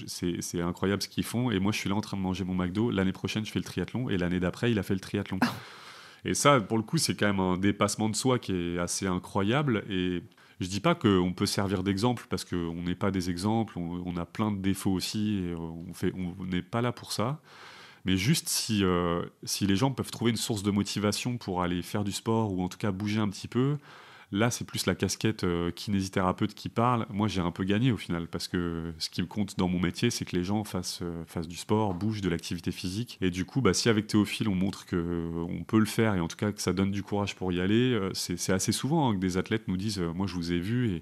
c'est incroyable ce qu'ils font. Et moi, je suis là en train de manger mon McDo. L'année prochaine, je fais le triathlon. Et l'année d'après, il a fait le triathlon. Ah. et ça, pour le coup, c'est quand même un dépassement de soi qui est assez incroyable. Et je dis pas qu'on peut servir d'exemple parce qu'on n'est pas des exemples. On, a plein de défauts aussi. Et euh, on fait, on n'est pas là pour ça. Mais juste si, euh, si les gens peuvent trouver une source de motivation pour aller faire du sport ou en tout cas bouger un petit peu, Là, c'est plus la casquette euh, kinésithérapeute qui parle. Moi, j'ai un peu gagné au final, parce que ce qui me compte dans mon métier, c'est que les gens euh, fassent, du sport, bougent, de l'activité physique. Et du coup, bah, si avec Théophile, on montre qu'on euh, on peut le faire, et en tout cas que ça donne du courage pour y aller, c'est assez souvent hein, que des athlètes nous disent Moi, je vous ai vu,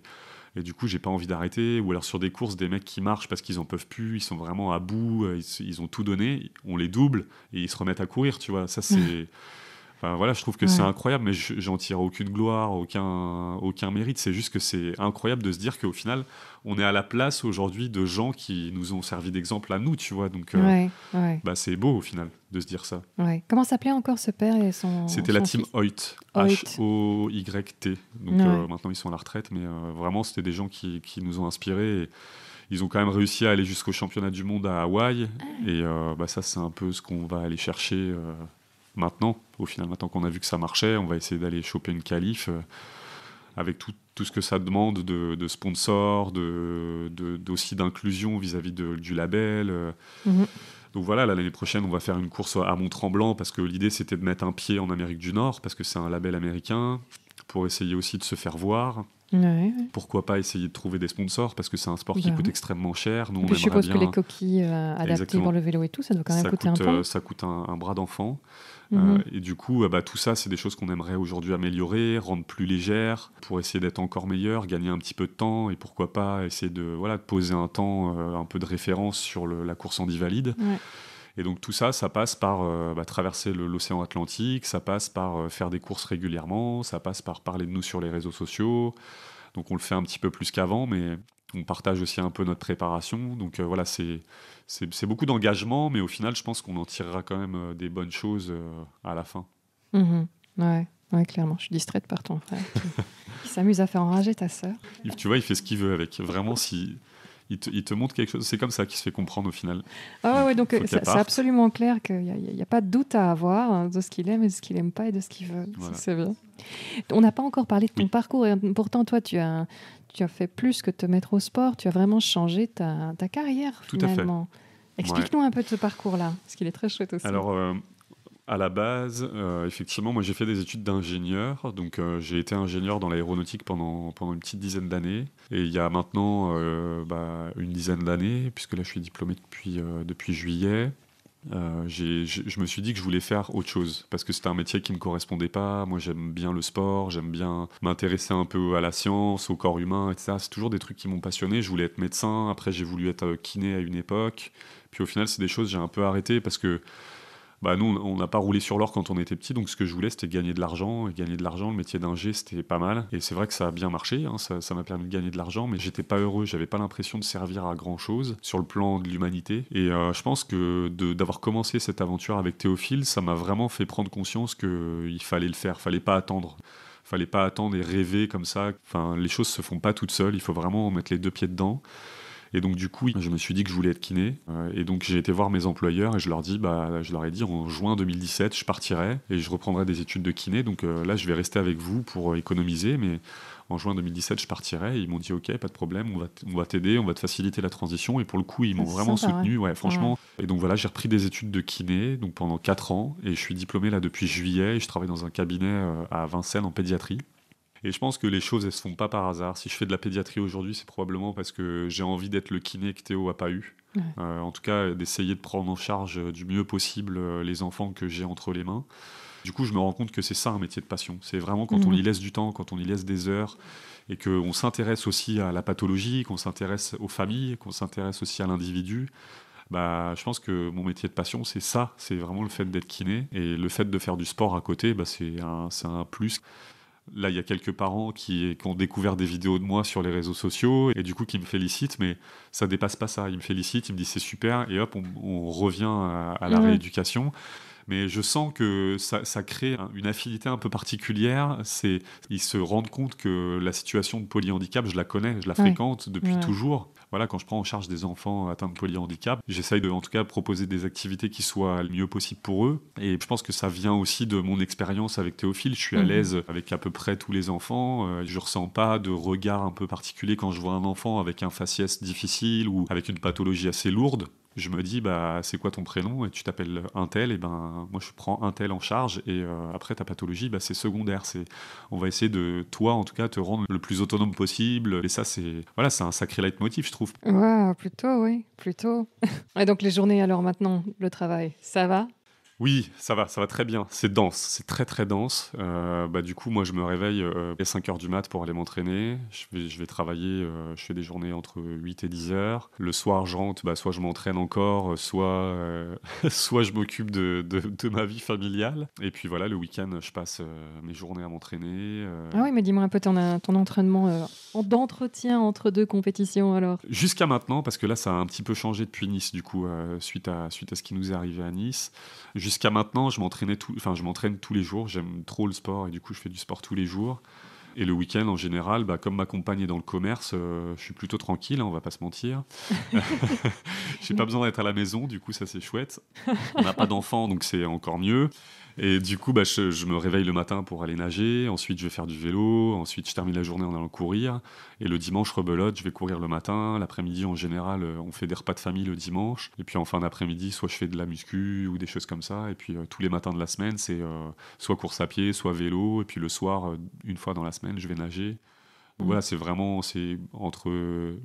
et du coup j'ai pas envie d'arrêter ou alors sur des courses des mecs qui marchent parce qu'ils en peuvent plus ils sont vraiment à bout ils, ils, ont tout donné on les double et ils se remettent à courir tu vois ça c'est voilà, je trouve que c'est incroyable, mais j'en tire aucune gloire, aucun, aucun mérite. C'est juste que c'est incroyable de se dire qu'au final, on est à la place aujourd'hui de gens qui nous ont servi d'exemple à nous, tu vois. Donc, euh, bah, c'est beau au final de se dire ça. Comment s'appelait encore ce père et son. C'était la team Hoyt, H-O-Y-T. Donc euh, maintenant, ils sont à la retraite, mais euh, vraiment, c'était des gens qui, nous ont inspirés. ils ont quand même réussi à aller jusqu'au championnat du monde à Hawaï. Ah. Et bah, ça, c'est un peu ce qu'on va aller chercher maintenant. Au final, maintenant qu'on a vu que ça marchait, on va essayer d'aller choper une calife euh, avec tout, tout, ce que ça demande de, sponsors, de, aussi d'inclusion vis-à-vis du label. Euh. Mhm. Donc voilà, l'année prochaine, on va faire une course à Mont-Tremblant parce que l'idée c'était de mettre un pied en Amérique du Nord parce que c'est un label américain pour essayer aussi de se faire voir. Pourquoi pas essayer de trouver des sponsors parce que c'est un sport qui bah coûte extrêmement cher. Nous, je suppose que les coquilles euh, adaptées pour le vélo et tout, ça doit quand même coûter coûte, un peu ça coûte un bras d'enfant. Euh, mhm. et du coup, ah bah, tout ça, c'est des choses qu'on aimerait aujourd'hui améliorer, rendre plus légères, pour essayer d'être encore meilleur, gagner un petit peu de temps, et pourquoi pas essayer de poser un temps, euh, un peu de référence sur la course en divalide. Et donc tout ça, ça passe par euh, bah, traverser l'océan Atlantique, ça passe par faire des courses régulièrement, ça passe par parler de nous sur les réseaux sociaux. Donc on le fait un petit peu plus qu'avant, mais on partage aussi un peu notre préparation. Donc euh, voilà, c'est beaucoup d'engagement, mais au final, je pense qu'on en tirera quand même euh, des bonnes choses euh, à la fin. Mhm. ouais, ouais, clairement. Je suis distraite par ton frère Il s'amuse à faire enrager ta sœur. Tu vois, il fait ce qu'il veut avec. Vraiment, si. Il te, montre quelque chose, c'est comme ça qu'il se fait comprendre au final. Ah ouais, donc c'est absolument clair qu'il n'y a, pas de doute à avoir hein, de ce qu'il aime et de ce qu'il n'aime pas et de ce qu'il veut. C'est bien. On n'a pas encore parlé de ton parcours et pourtant toi tu as, tu as fait plus que te mettre au sport, tu as vraiment changé ta, carrière finalement. Explique-nous un peu de ce parcours-là, parce qu'il est très chouette aussi. Alors, euh, à la base, euh, effectivement, moi j'ai fait des études d'ingénieur, donc euh, j'ai été ingénieur dans l'aéronautique pendant, pendant une petite dizaine d'années, et il y a maintenant bah, une dizaine d'années, puisque là je suis diplômé depuis, depuis juillet, euh, je me suis dit que je voulais faire autre chose parce que c'était un métier qui me correspondait pas. Moi, j'aime bien le sport, j'aime bien m'intéresser un peu à la science, au corps humain, etc. C'est toujours des trucs qui m'ont passionné. Je voulais être médecin, après j'ai voulu être euh, kiné à une époque. Puis au final, c'est des choses j'ai un peu arrêté parce que bah nous, on n'a pas roulé sur l'or quand on était petit, donc ce que je voulais, c'était gagner de l'argent. Et gagner de l'argent, le métier d'ingé, c'était pas mal. Et c'est vrai que ça a bien marché, hein, ça m'a permis de gagner de l'argent, mais j'étais pas heureux, j'avais pas l'impression de servir à grand chose sur le plan de l'humanité. Et euh, je pense que d'avoir commencé cette aventure avec Théophile, ça m'a vraiment fait prendre conscience qu'il euh, fallait le faire, fallait pas attendre fallait pas attendre et rêver comme ça. Enfin, les choses se font pas toutes seules. Il faut vraiment mettre les deux pieds dedans. Et donc, du coup, je me suis dit que je voulais être kiné. Euh, et donc, j'ai été voir mes employeurs et je leur, dis, bah, je leur ai dit en juin 2017, je partirai et je reprendrai des études de kiné. Donc euh, là, je vais rester avec vous pour euh, économiser. Mais en juin 2017, je partirai. ils m'ont dit OK, pas de problème, on va, t'aider, on va te faciliter la transition. Et pour le coup, ils m'ont vraiment soutenu, ouais, franchement. Et donc voilà, j'ai repris des études de kiné donc pendant 4 ans. Et je suis diplômé là depuis juillet. Et je travaille dans un cabinet à Vincennes en pédiatrie. Et je pense que les choses, elles se font pas par hasard. Si je fais de la pédiatrie aujourd'hui, c'est probablement parce que j'ai envie d'être le kiné que Théo a pas eu. Euh, en tout cas, d'essayer de prendre en charge euh, du mieux possible euh, les enfants que j'ai entre les mains. Du coup, je me rends compte que c'est ça un métier de passion. C'est vraiment quand on mhm. y laisse du temps, quand on y laisse des heures, et qu'on s'intéresse aussi à la pathologie, qu'on s'intéresse aux familles, qu'on s'intéresse aussi à l'individu. Bah, je pense que mon métier de passion, c'est ça. C'est vraiment le fait d'être kiné. Et le fait de faire du sport à côté, bah, c'est un, un plus. Là, il y a quelques parents qui, ont découvert des vidéos de moi sur les réseaux sociaux et du coup qui me félicitent, mais ça dépasse pas ça. Ils me félicitent, ils me disent c'est super et hop, on, revient à, la rééducation mais je sens que ça, crée une affinité un peu particulière. C'est, ils se rendent compte que la situation de polyhandicap, je la connais, je la fréquente depuis toujours. Voilà, quand je prends en charge des enfants atteints de polyhandicap, j'essaye de, en tout cas, proposer des activités qui soient le mieux possible pour eux. Et je pense que ça vient aussi de mon expérience avec Théophile. Je suis à mhm. l'aise avec à peu près tous les enfants. Euh, je ressens pas de regard un peu particulier quand je vois un enfant avec un faciès difficile ou avec une pathologie assez lourde je me dis bah c'est quoi ton prénom et tu t'appelles un tel et ben moi je prends un tel en charge et euh, après ta pathologie bah, c'est secondaire c'est on va essayer de toi en tout cas te rendre le plus autonome possible et ça c'est voilà c'est un sacré leitmotiv je trouve ouais plutôt oui plutôt et donc les journées alors maintenant le travail ça va oui, ça va, ça va très bien. C'est dense, c'est très très dense. Euh, bah, du coup, moi, je me réveille à euh, 5 heures du mat pour aller m'entraîner. Je vais, travailler, euh, je fais des journées entre 8 et 10 h Le soir, je rentre, bah, soit je m'entraîne encore, soit, soit je m'occupe de, ma vie familiale. Et puis voilà, le week-end, je passe mes journées à m'entraîner. Ah oui, mais dis-moi un peu ton, ton entraînement d'entretien entre deux compétitions alors Jusqu'à maintenant, parce que là, ça a un petit peu changé depuis Nice, du coup, suite, à, suite à ce qui nous est arrivé à Nice jusqu'à maintenant, je m'entraînais tout, enfin, je m'entraîne tous les jours. J'aime trop le sport et du coup, je fais du sport tous les jours. Et le week-end, en général, bah, comme ma compagne est dans le commerce, euh, je suis plutôt tranquille, hein, on va pas se mentir. J'ai pas besoin d'être à la maison, du coup, ça c'est chouette. On n'a pas d'enfants, donc c'est encore mieux. Et du coup, bah, je, me réveille le matin pour aller nager, ensuite je vais faire du vélo, ensuite je termine la journée en allant courir, et le dimanche, rebelote, je vais courir le matin, l'après-midi en général, euh, on fait des repas de famille le dimanche, et puis en fin d'après-midi, soit je fais de la muscu ou des choses comme ça, et puis euh, tous les matins de la semaine, c'est euh, soit course à pied, soit vélo, et puis le soir, une fois dans la semaine, je vais nager. Mm. Voilà, c'est vraiment c'est entre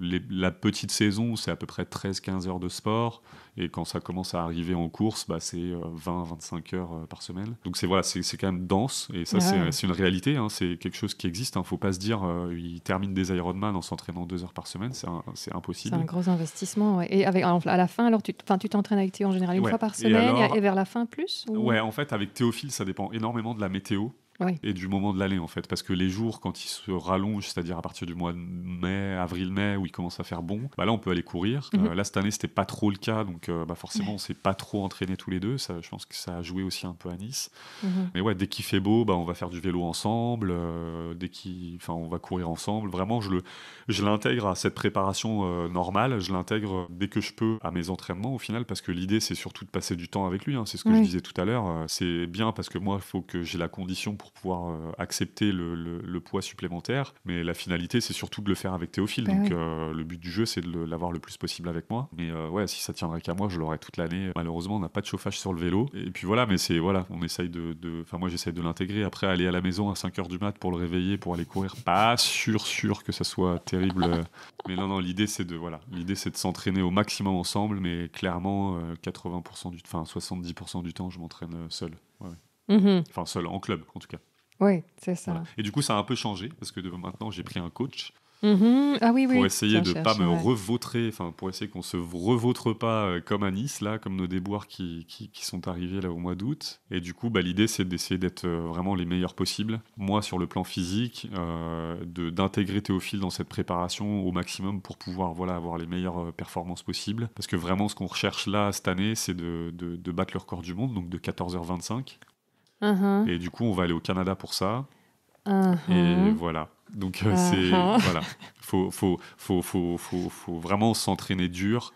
la petite saison, c'est à peu près 13-15 heures de sport. Et quand ça commence à arriver en course, bah, c'est 20-25 euh, heures euh, par semaine. Donc c'est voilà, c'est quand même dense. Et ça, c'est une réalité. Hein. c'est quelque chose qui existe. Il hein. ne faut pas se dire euh, il termine des Ironman en s'entraînant deux heures par semaine. C'est impossible. C'est un gros investissement. Et avec, à la fin, alors tu t'entraînes avec Théo en général une fois par semaine et, vers la fin plus ou... Ouais, en fait, avec Théophile, ça dépend énormément de la météo et du moment de l'année en fait. Parce que les jours, quand ils se rallongent, c'est-à-dire à partir du mois de mai, avril-mai, où il commence à faire bon, bah là on peut aller courir. Mhm. Euh, là cette année c'était pas trop le cas, donc euh, bah, forcément on s'est pas trop entraîné tous les deux. Ça, je pense que ça a joué aussi un peu à Nice. Mhm. Mais ouais, dès qu'il fait beau, bah, on va faire du vélo ensemble, euh, dès Enfin, on va courir ensemble. Vraiment, je, le, je l'intègre à cette préparation normale, je l'intègre dès que je peux à mes entraînements au final, parce que l'idée c'est surtout de passer du temps avec lui. Hein. C'est ce que je disais tout à l'heure. C'est bien parce que moi, il faut que j'ai la condition pour pour pouvoir euh, accepter le, poids supplémentaire. Mais la finalité, c'est surtout de le faire avec Théophile. Bah donc euh, le but du jeu, c'est de l'avoir le plus possible avec moi. Mais euh, ouais, si ça tiendrait qu'à moi, je l'aurais toute l'année. Malheureusement, on n'a pas de chauffage sur le vélo. Et puis voilà, mais c'est voilà, on essaye de. Enfin, moi, j'essaye de l'intégrer. Après, aller à la maison à 5h du mat pour le réveiller, pour aller courir, pas sûr, sûr que ça soit terrible. mais non, non, l'idée, c'est de voilà, l'idée, c'est de s'entraîner au maximum ensemble. Mais clairement, 80% du, enfin 70% du temps, je m'entraîne seul. ouais. Mhm. Enfin, seul, en club, en tout cas. Oui, c'est ça. Et du coup, ça a un peu changé, parce que maintenant, j'ai pris un coach. Mhm. Ah pour essayer de ne pas me revautrer, enfin, pour essayer qu'on se revautre pas euh, comme à Nice, là, comme nos déboires qui, sont arrivés là au mois d'août. Et du coup, bah, l'idée, c'est d'essayer d'être euh, vraiment les meilleurs possibles. Moi, sur le plan physique, euh, d'intégrer Théophile dans cette préparation au maximum pour pouvoir voilà, avoir les meilleures performances possibles. Parce que vraiment, ce qu'on recherche là cette année, c'est de, de battre le record du monde, donc de 14h25. Uh-huh. Et du coup, on va aller au Canada pour ça. Uh-huh. Et voilà. Donc, euh, c'est. Uh-huh. Voilà. Faut, faut, faut, faut, faut vraiment s'entraîner dur.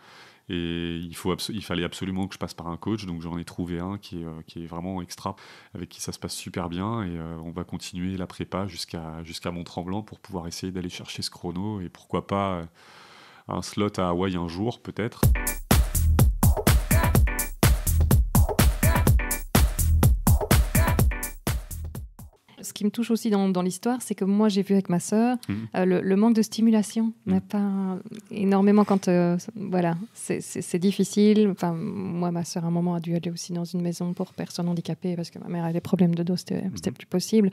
Et il, faut il fallait absolument que je passe par un coach, donc j'en ai trouvé un qui est, euh, qui est, vraiment extra, avec qui ça se passe super bien. Et euh, on va continuer la prépa jusqu'à jusqu'à Mont-Tremblant pour pouvoir essayer d'aller chercher ce chrono et pourquoi pas un slot à Hawaï un jour peut-être. ce qui me touche aussi dans, l'histoire, c'est que moi, j'ai vu avec ma sœur mhm. euh, le, manque de stimulation mhm. n'a pas énormément quand euh, voilà, c'est difficile. Enfin, moi, ma sœur à un moment a dû aller aussi dans une maison pour personnes handicapées parce que ma mère avait des problèmes de dos, c'était mhm. plus possible,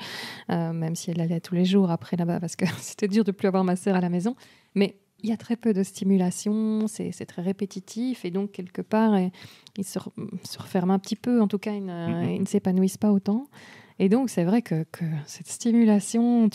euh, même si elle allait tous les jours après là-bas parce que c'était dur de plus avoir ma sœur à la maison. Mais il y a très peu de stimulation, c'est très répétitif et donc quelque part, ils se, se, referment un petit peu, en tout cas, ils ne s'épanouissent pas autant. Et donc, c'est vrai que, cette stimulation,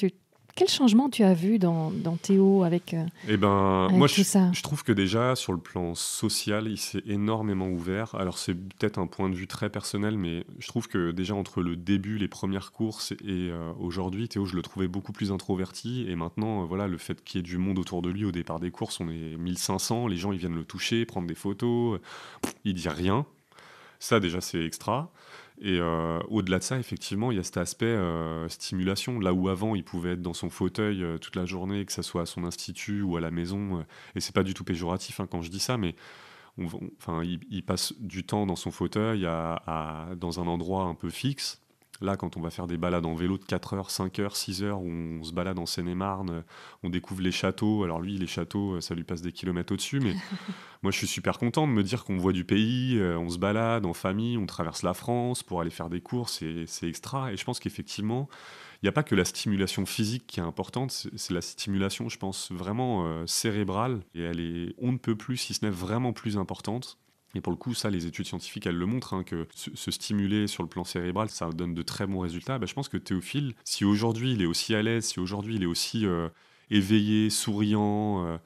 quel changement tu as vu dans, Théo avec, euh, eh ben, moi, je, ça Je trouve que déjà, sur le plan social, il s'est énormément ouvert. Alors, c'est peut-être un point de vue très personnel, mais je trouve que déjà, entre le début, les premières courses et euh, aujourd'hui, Théo, je le trouvais beaucoup plus introverti. Et maintenant, euh, voilà, le fait qu'il y ait du monde autour de lui au départ des courses, on est 1500, les gens, ils viennent le toucher, prendre des photos. il euh, il dit rien. Ça, déjà, c'est extra. Et euh, au-delà de ça, effectivement, il y a cet aspect euh, stimulation. Là où avant, il pouvait être dans son fauteuil euh, toute la journée, que ce soit à son institut ou à la maison. et c'est pas du tout péjoratif hein, quand je dis ça, mais il, passe du temps dans son fauteuil dans un endroit un peu fixe Là, quand on va faire des balades en vélo de 4 heures, 5 heures, 6 heures, où on se balade en Seine-et-Marne, on découvre les châteaux. Alors lui, les châteaux, euh, ça lui passe des kilomètres au-dessus, mais moi, je suis super content de me dire qu'on voit du pays, euh, on se balade en famille, on traverse la France pour aller faire des courses, c'est extra. Et je pense qu'effectivement, il n'y a pas que la stimulation physique qui est importante, c'est la stimulation, je pense, vraiment euh, cérébrale. Et elle est on ne peut plus, si ce n'est vraiment plus importante. Et pour le coup, ça, les études scientifiques, elles le montrent, hein, que se, stimuler sur le plan cérébral, ça donne de très bons résultats. Bah, je pense que Théophile, si aujourd'hui il est aussi à l'aise, si aujourd'hui il est aussi euh, éveillé, souriant, et euh,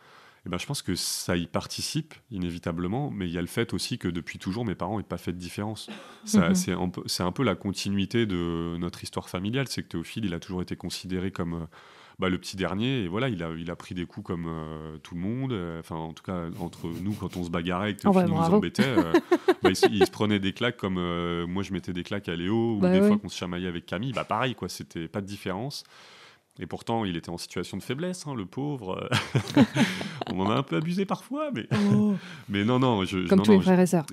eh ben, je pense que ça y participe inévitablement. Mais il y a le fait aussi que depuis toujours, mes parents n'ont pas fait de différence. Mhm. C'est un, un, peu la continuité de notre histoire familiale, c'est que Théophile, il a toujours été considéré comme... Euh, bah, le petit dernier, et voilà, il a, il a pris des coups comme euh, tout le monde. Euh, enfin, en tout cas, entre nous, quand on se bagarrait et que oh nous embêtait, euh, bah, il, se prenait des claques comme moi, je mettais des claques à Léo, ou bah des fois qu'on se chamaillait avec Camille. Bah, pareil, quoi, c'était pas de différence. Et pourtant, il était en situation de faiblesse, hein, le pauvre. on en a un peu abusé parfois, mais, oh. mais non, non. Je, Comme non, tous les frères et sœurs.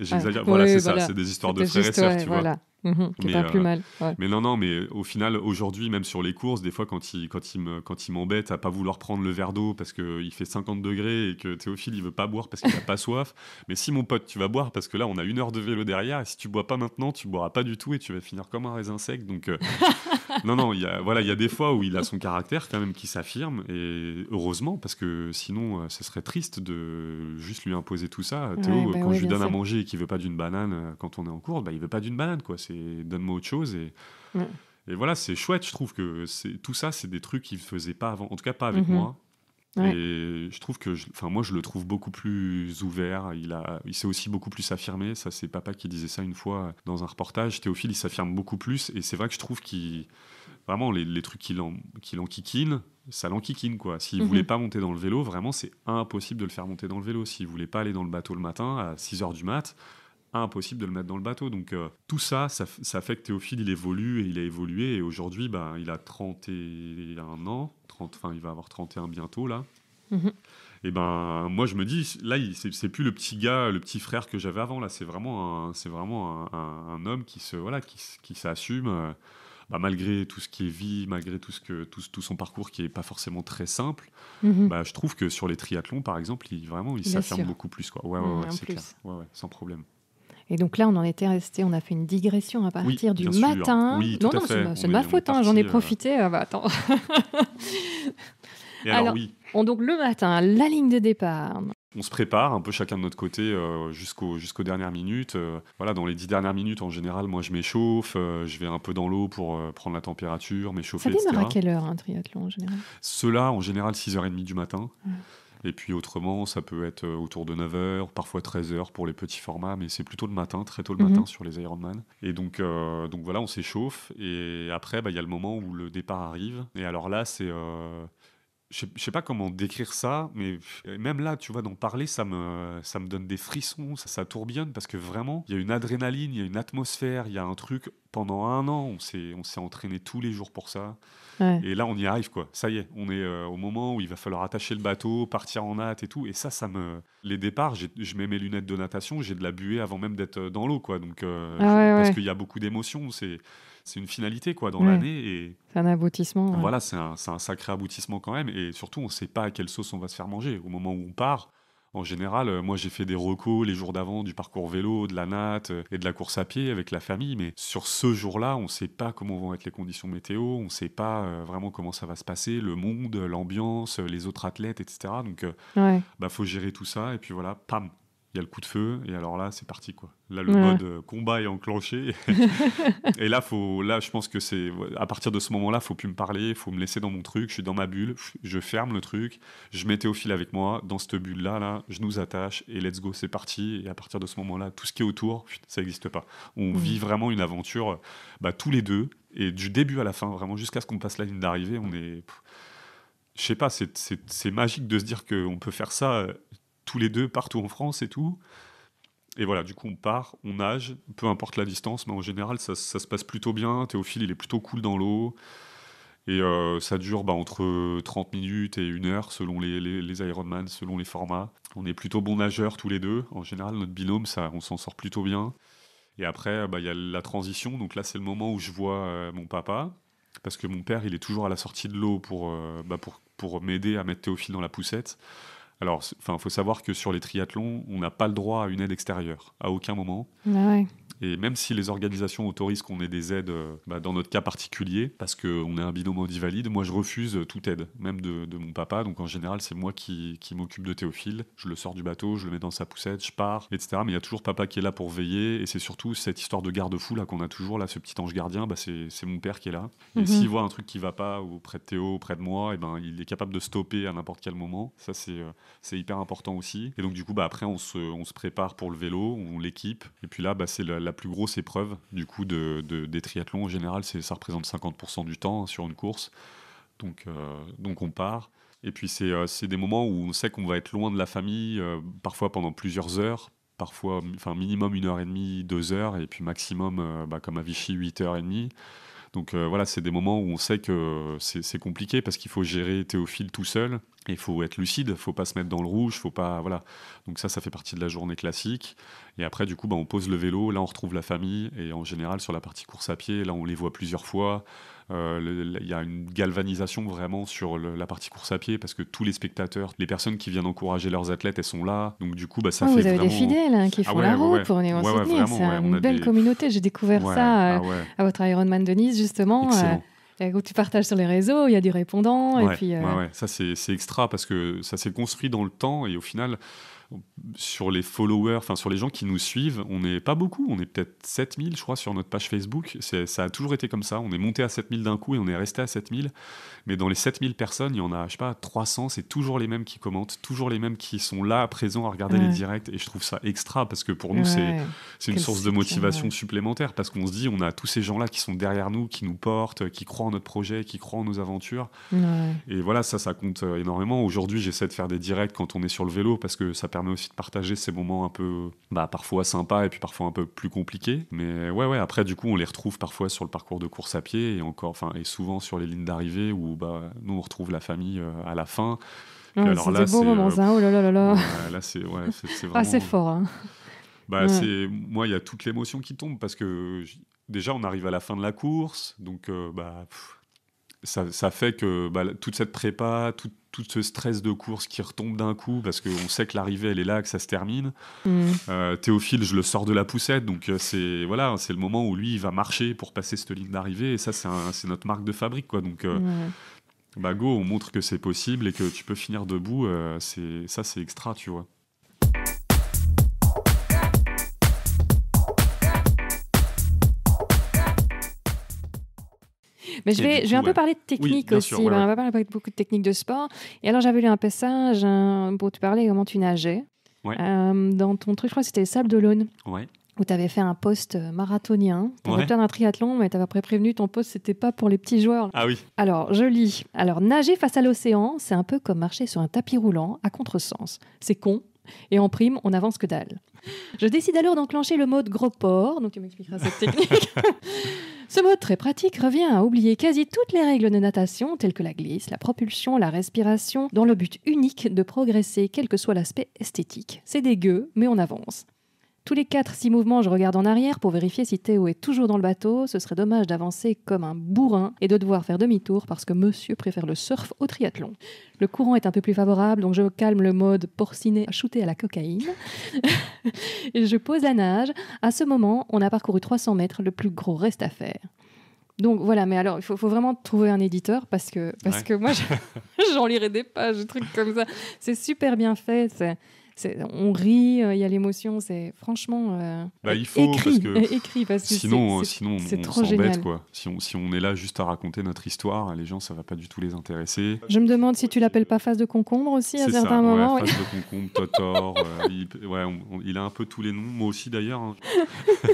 Voilà, c'est ça, c'est des histoires de frères et sœurs, tu vois. Mhm, mais, euh, mal. Mais non, non, mais au final, aujourd'hui, même sur les courses, des fois, quand il, quand il m'embête à pas vouloir prendre le verre d'eau parce qu'il fait 50 degrés et que Théophile, il veut pas boire parce qu'il a pas soif. Mais si, mon pote, tu vas boire parce que là, on a une heure de vélo derrière et si tu bois pas maintenant, tu boiras pas du tout et tu vas finir comme un raisin sec. Donc, euh, non, non, il voilà, y a des fois où il a son caractère quand même qui s'affirme et heureusement parce que sinon, euh, ce serait triste de juste lui imposer tout ça. Théo, bah quand je lui donne à manger et qu'il veut pas d'une banane quand on est en course, bah, il veut pas d'une banane, quoi. C'est donne-moi autre chose. Et, et voilà, c'est chouette, je trouve que tout ça, c'est des trucs qu'il ne faisait pas avant, en tout cas pas avec mhm. moi. Et je trouve que, enfin, moi, je le trouve beaucoup plus ouvert. Il a, il s'est aussi beaucoup plus affirmé. Ça, c'est papa qui disait ça une fois dans un reportage. Théophile, il s'affirme beaucoup plus. Et c'est vrai que je trouve qu'il, vraiment, les, trucs qu'il en, en ça l'enquiquine, quoi. S'il mhm. voulait pas monter dans le vélo, vraiment, c'est impossible de le faire monter dans le vélo. S'il voulait pas aller dans le bateau le matin à 6 h du mat', impossible de le mettre dans le bateau. Donc euh, tout ça, ça, fait que Théophile, il évolue et il a évolué. Et aujourd'hui, ben, il a 31 ans, 30, enfin, il va avoir 31 bientôt, là. Mhm. Et ben, moi, je me dis, là, c'est plus le petit gars, le petit frère que j'avais avant. Là, c'est vraiment, un, vraiment un, homme qui se, voilà, qui, s'assume. Euh, bah, malgré tout ce qui est vie, malgré tout, ce que, tout, son parcours qui n'est pas forcément très simple, mhm. bah, je trouve que sur les triathlons, par exemple, il, vraiment, il s'affirme beaucoup plus. Quoi. ouais, ouais c'est clair. sans problème. Et donc là, on en était resté, on a fait une digression à partir du matin. non, non, c'est de ma faute, hein, j'en ai euh, profité. Euh, bah, attends. alors, donc le matin, la ligne de départ. On se prépare un peu chacun de notre côté euh, jusqu'aux dernières minutes. voilà, dans les dix dernières minutes, en général, moi je m'échauffe, je vais un peu dans l'eau pour prendre la température, m'échauffer. Ça démarre à quelle heure un triathlon en général Cela, en général, 6h30 du matin. Mmh. Et puis autrement, ça peut être euh, autour de 9h, parfois 13h pour les petits formats, mais c'est plutôt le matin, très tôt le matin mhm. sur les Ironman. Et donc, euh, donc voilà, on s'échauffe. Et après, bah, il y a le moment où le départ arrive. Et alors là, c'est. Euh, je sais pas comment décrire ça, mais même là, tu vois, d'en parler, ça me, ça me donne des frissons, ça, ça tourbillonne, parce que vraiment, il y a une adrénaline, il y a une atmosphère, il y a un truc. Pendant un an, on s'est, on s'est entraîné tous les jours pour ça. Et là, on y arrive, quoi. Ça y est, on est euh, au moment où il va falloir attacher le bateau, partir en hâte et tout. Et ça, ça me. Les départs, je mets mes lunettes de natation, j'ai de la buée avant même d'être euh, dans l'eau, quoi. Donc, euh, ah parce qu'il y a beaucoup d'émotions. C'est c'est une finalité quoi dans l'année. Et... C'est un aboutissement. Voilà, c'est un, sacré aboutissement quand même. Et surtout, on ne sait pas à quelle sauce on va se faire manger. Au moment où on part, en général, euh, moi j'ai fait des recos les jours d'avant du parcours vélo, de la natte euh, et de la course à pied avec la famille, mais sur ce jour-là, on ne sait pas comment vont être les conditions météo, on ne sait pas euh, vraiment comment ça va se passer, le monde, l'ambiance, les autres athlètes, etc. Donc, il bah, faut gérer tout ça et puis voilà, pam, il y a le coup de feu, et alors là, c'est parti. quoi. Là, le mode euh, combat est enclenché. et là, faut, là, je pense que c'est. À partir de ce moment-là, faut plus me parler, il faut me laisser dans mon truc. Je suis dans ma bulle, je ferme le truc, je mettais au fil avec moi. Dans cette bulle-là, là, je nous attache, et let's go, c'est parti. Et à partir de ce moment-là, tout ce qui est autour, ça n'existe pas. On vit vraiment une aventure bah, tous les deux, et du début à la fin, vraiment jusqu'à ce qu'on passe la ligne d'arrivée, on est je sais pas, c'est magique de se dire qu'on peut faire ça tous les deux partout en France et tout. Et voilà, du coup, on part, on nage, peu importe la distance, mais en général, ça, se passe plutôt bien. Théophile, il est plutôt cool dans l'eau. Et euh, ça dure bah, entre 30 minutes et une heure selon les, Ironman, selon les formats. On est plutôt bons nageurs tous les deux. En général, notre binôme, ça, on s'en sort plutôt bien. Et après, bah, il y a la transition. Donc là, c'est le moment où je vois euh, mon papa. Parce que mon père, il est toujours à la sortie de l'eau pour, euh, bah, pour, pour m'aider à mettre Théophile dans la poussette. Alors, enfin, faut savoir que sur les triathlons, on n'a pas le droit à une aide extérieure, à aucun moment. Bah et même si les organisations autorisent qu'on ait des aides, euh, bah, dans notre cas particulier, parce qu'on est un binôme invalide, moi je refuse euh, toute aide, même de, mon papa. Donc en général, c'est moi qui, m'occupe de Théophile. Je le sors du bateau, je le mets dans sa poussette, je pars, etc. Mais il y a toujours papa qui est là pour veiller. Et c'est surtout cette histoire de garde-fou là qu'on a toujours, là, ce petit ange gardien, bah, c'est mon père qui est là. Et mhm. s'il voit un truc qui va pas auprès de Théo, auprès de moi, et eh ben, il est capable de stopper à n'importe quel moment. Ça, c'est. Euh, c'est hyper important aussi. Et donc du coup, bah, après, on se, on se prépare pour le vélo, on l'équipe. Et puis là, bah, c'est la, plus grosse épreuve du coup de, de des triathlons. En général, ça représente 50% du temps hein, sur une course. Donc, euh, donc on part. Et puis euh, c'est des moments où on sait qu'on va être loin de la famille, euh, parfois pendant plusieurs heures, parfois enfin minimum une heure et demie, deux heures, et puis maximum, bah, comme à Vichy, huit heures et demie. Donc euh, voilà, c'est des moments où on sait que c'est compliqué parce qu'il faut gérer Théophile tout seul. Il faut être lucide, faut pas se mettre dans le rouge, faut pas voilà. Donc ça, ça fait partie de la journée classique. Et après, du coup, bah, on pose le vélo. Là, on retrouve la famille. Et en général, sur la partie course à pied, là, on les voit plusieurs fois. Euh, il y a une galvanisation vraiment sur la partie course à pied parce que tous les spectateurs, les personnes qui viennent encourager leurs athlètes, elles sont là. Donc du coup, bah, ça ah, fait Vous avez des fidèles hein, qui ah font la route pour venir soutenir. C'est une belle communauté. J'ai découvert ça ah euh, à votre Ironman de Nice justement. Euh, tu partages sur les réseaux, il y a du répondant. et puis, Ça, c'est extra parce que ça s'est construit dans le temps et au final, sur les followers, enfin sur les gens qui nous suivent, on n'est pas beaucoup, on est peut-être 7000 je crois sur notre page Facebook, ça a toujours été comme ça, on est monté à 7000 d'un coup et on est resté à 7000, mais dans les 7000 personnes, il y en a, je sais pas, 300, c'est toujours les mêmes qui commentent, toujours les mêmes qui sont là à présent à regarder les directs, et je trouve ça extra, parce que pour nous, c'est une source de motivation supplémentaire, parce qu'on se dit, on a tous ces gens-là qui sont derrière nous, qui nous portent, qui croient en notre projet, qui croient en nos aventures, et voilà, ça, ça compte euh, énormément. Aujourd'hui, j'essaie de faire des directs quand on est sur le vélo, parce que ça permet permet aussi de partager ces moments un peu, bah, parfois sympas et puis parfois un peu plus compliqués. Mais ouais, ouais, après, du coup, on les retrouve parfois sur le parcours de course à pied et encore, enfin, et souvent sur les lignes d'arrivée où, bah, nous, on retrouve la famille euh, à la fin. Ah, alors là, c'est. Euh, hein, oh là là c'est Ah, c'est fort. Hein. Bah, c'est moi, il y a toute l'émotion qui tombe parce que déjà, on arrive à la fin de la course, donc euh, bah ça, fait que bah, toute cette prépa, tout, tout, ce stress de course qui retombe d'un coup, parce qu'on sait que l'arrivée, elle est là, que ça se termine. Mm. Euh, Théophile, je le sors de la poussette, donc euh, c'est voilà, c'est le moment où lui, il va marcher pour passer cette ligne d'arrivée, et ça, c'est notre marque de fabrique. Quoi, donc, euh, bah, go, on montre que c'est possible et que tu peux finir debout, c'est ça, c'est extra, tu vois. Mais je vais, je vais un peu parler de technique aussi. On On va parler beaucoup de technique de sport. Et alors, j'avais lu un passage pour te parler comment tu nageais. Euh, dans ton truc, je crois que c'était les Sables d'Olonne. Ouais où tu avais fait un poste euh, marathonien. Tu avais faire un triathlon, mais tu avais prévenu ton poste, c'était pas pour les petits joueurs. Ah oui. Alors, je lis. Alors, nager face à l'océan, c'est un peu comme marcher sur un tapis roulant à contresens. C'est con. Et en prime, on avance que dalle. Je décide alors d'enclencher le mode gros port. Donc, tu m'expliqueras cette technique. Ce mode très pratique revient à oublier quasi toutes les règles de natation telles que la glisse, la propulsion, la respiration, dans le but unique de progresser quel que soit l'aspect esthétique. C'est dégueu, mais on avance. Tous les quatre, 6 mouvements, je regarde en arrière pour vérifier si Théo est toujours dans le bateau. Ce serait dommage d'avancer comme un bourrin et de devoir faire demi-tour parce que monsieur préfère le surf au triathlon. Le courant est un peu plus favorable, donc je calme le mode porciné shooté à la cocaïne. et je pose la nage. À ce moment, on a parcouru 300 mètres, le plus gros reste à faire. Donc voilà, mais alors il faut, vraiment trouver un éditeur parce que, parce que moi j'en lirai des pages, des trucs comme ça. C'est super bien fait. C'est on rit, euh, il y a l'émotion, c'est franchement euh, bah, il faut, écrit, parce que, sinon, sinon on s'embête Si on, si on est là juste à raconter notre histoire, les gens ça va pas du tout les intéresser. Je me demande si tu l'appelles pas face de concombre aussi à certains moments. Face de concombre, Totor, euh, il, ouais, il, a un peu tous les noms, moi aussi d'ailleurs. Hein.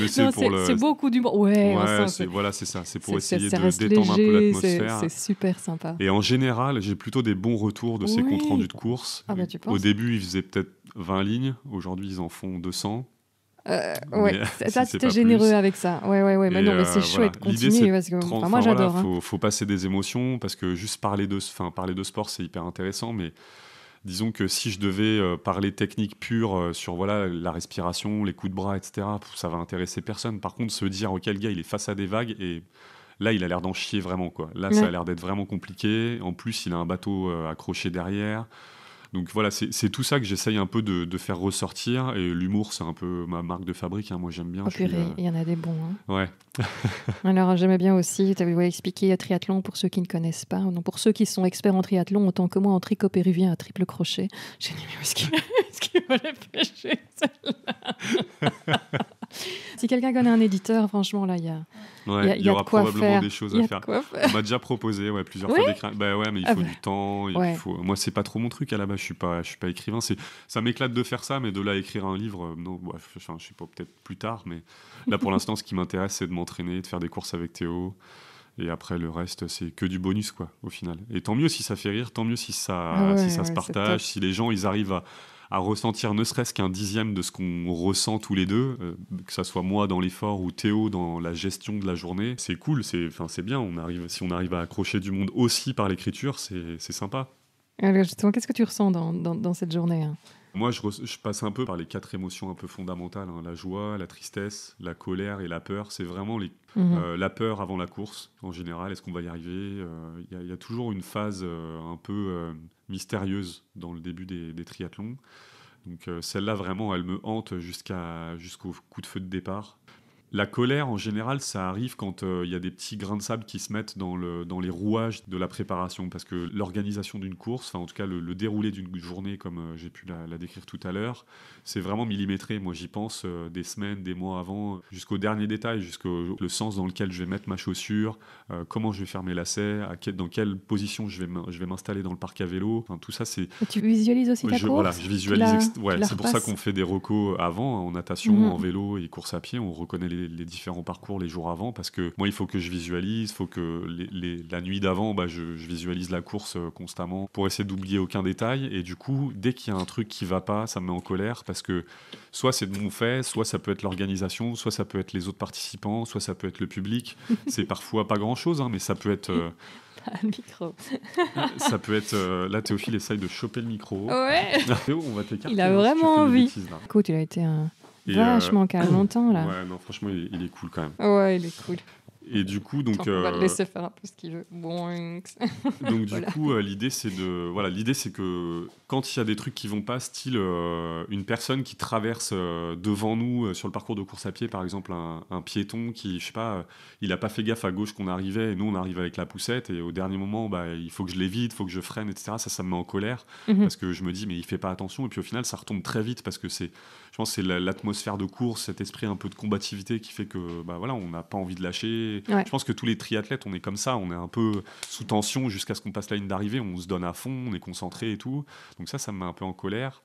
Mais c'est pour beaucoup du ouais, c'est voilà c'est ça, c'est pour essayer de détendre un peu l'atmosphère. C'est super sympa. Et en général, j'ai plutôt des bons retours de ces comptes rendus de course. Ah bah, début, ils faisaient peut-être 20 lignes. Aujourd'hui, ils en font 200. Euh, ouais, ça, c'était généreux avec ça. Ouais, ouais, ouais. Mais c'est euh, chouette. moi, j'adore. Il hein. faut, passer des émotions parce que juste parler de, parler de sport, c'est hyper intéressant. Mais disons que si je devais euh, parler technique pure euh, sur voilà, la respiration, les coups de bras, etc., ça va intéresser personne. Par contre, se dire, OK, le gars, il est face à des vagues et là, il a l'air d'en chier vraiment. Quoi. Là, ça a l'air d'être vraiment compliqué. En plus, il a un bateau accroché derrière. Donc voilà, c'est tout ça que j'essaye un peu de, faire ressortir. Et l'humour, c'est un peu ma marque de fabrique. Hein. Moi, j'aime bien. Oh, euh, il y en a des bons. Hein. Ouais. Alors, j'aimais bien aussi, tu avais expliqué triathlon pour ceux qui ne connaissent pas. Non, pour ceux qui sont experts en triathlon, autant que moi en tricot péruvien à triple crochet. J'ai dit, mais où est-ce qu'il va la pêcher, celle-là si quelqu'un connaît un éditeur, franchement, là, il y a. il y, aura probablement des choses à faire. On m'a déjà proposé ouais, plusieurs fois d'écrire. Bah ouais, mais il ah faut du temps. Il faut... Moi, c'est pas trop mon truc à la base. Je suis pas, je suis pas écrivain. Ça m'éclate de faire ça, mais de là écrire un livre, euh, non, je, je sais pas, peut-être plus tard. Mais là, pour l'instant, ce qui m'intéresse, c'est de m'entraîner, de faire des courses avec Théo. Et après, le reste, c'est que du bonus, quoi, au final. Et tant mieux si ça fait rire, tant mieux si ça, ah si ça se partage, si les gens, ils arrivent à, à ressentir ne serait-ce qu'un dixième de ce qu'on ressent tous les deux, euh, que ça soit moi dans l'effort ou Théo dans la gestion de la journée, c'est cool, c'est enfin c'est bien. On arrive si on arrive à accrocher du monde aussi par l'écriture, c'est sympa. justement, qu'est-ce que tu ressens dans, cette journée hein moi, je, passe un peu par les quatre émotions un peu fondamentales hein. la joie, la tristesse, la colère et la peur. C'est vraiment mhm. euh, la peur avant la course, en général. Est-ce qu'on va y arriver euh? Il y, a toujours une phase euh, un peu mystérieuse dans le début des, triathlons. Donc, celle-là, vraiment, elle me hante jusqu'au coup de feu de départ. La colère, en général, ça arrive quand euh, il y a des petits grains de sable qui se mettent dans, le, dans les rouages de la préparation, parce que l'organisation d'une course, enfin en tout cas le, déroulé d'une journée, comme euh, j'ai pu la, décrire tout à l'heure, c'est vraiment millimétré. Moi, j'y pense euh, des semaines, des mois avant, jusqu'au dernier détail, jusqu'au le sens dans lequel je vais mettre ma chaussure, comment je vais fermer mes à dans quelle position je vais m'installer dans le parc à vélo. Enfin, tout ça, c'est. Tu visualises aussi ta course. Voilà, je visualise. c'est pour ça qu'on fait des recos avant, en natation, mhm. en vélo et course à pied, on reconnaît les les, différents parcours les jours avant parce que moi, il faut que je visualise, il faut que les, la nuit d'avant, bah, je, visualise la course euh, constamment pour essayer d'oublier aucun détail. Et du coup, dès qu'il y a un truc qui va pas, ça me met en colère parce que soit c'est de mon fait, soit ça peut être l'organisation, soit ça peut être les autres participants, soit ça peut être le public. C'est parfois pas grand chose, hein, mais ça peut être. le euh, micro. ça peut être. Euh, là, Théophile essaye de choper le micro. Ouais. on va t'écarter. Il a hein, vraiment envie. Écoute, il a été un Vachement, euh, manque longtemps là. Ouais, non, franchement, il est, cool quand même. Ouais, il est cool. Et du coup, donc. on va le euh, laisser faire un peu ce qu'il veut. donc, du coup, euh, l'idée, c'est de. Voilà, l'idée, c'est que quand il y a des trucs qui vont pas, style une personne qui traverse devant nous sur le parcours de course à pied, par exemple, un, piéton qui, je sais pas, il a pas fait gaffe à gauche qu'on arrivait et nous, on arrive avec la poussette et au dernier moment, bah, il faut que je l'évite, il faut que je freine, etc. Ça, ça me met en colère mhm. parce que je me dis, mais il fait pas attention. Et puis au final, ça retombe très vite parce que c'est c'est l'atmosphère de course, cet esprit un peu de combativité qui fait que bah voilà, on n'a pas envie de lâcher. Je pense que tous les triathlètes, on est comme ça, on est un peu sous tension jusqu'à ce qu'on passe la ligne d'arrivée, on se donne à fond, on est concentré et tout. Donc ça, ça me met un peu en colère.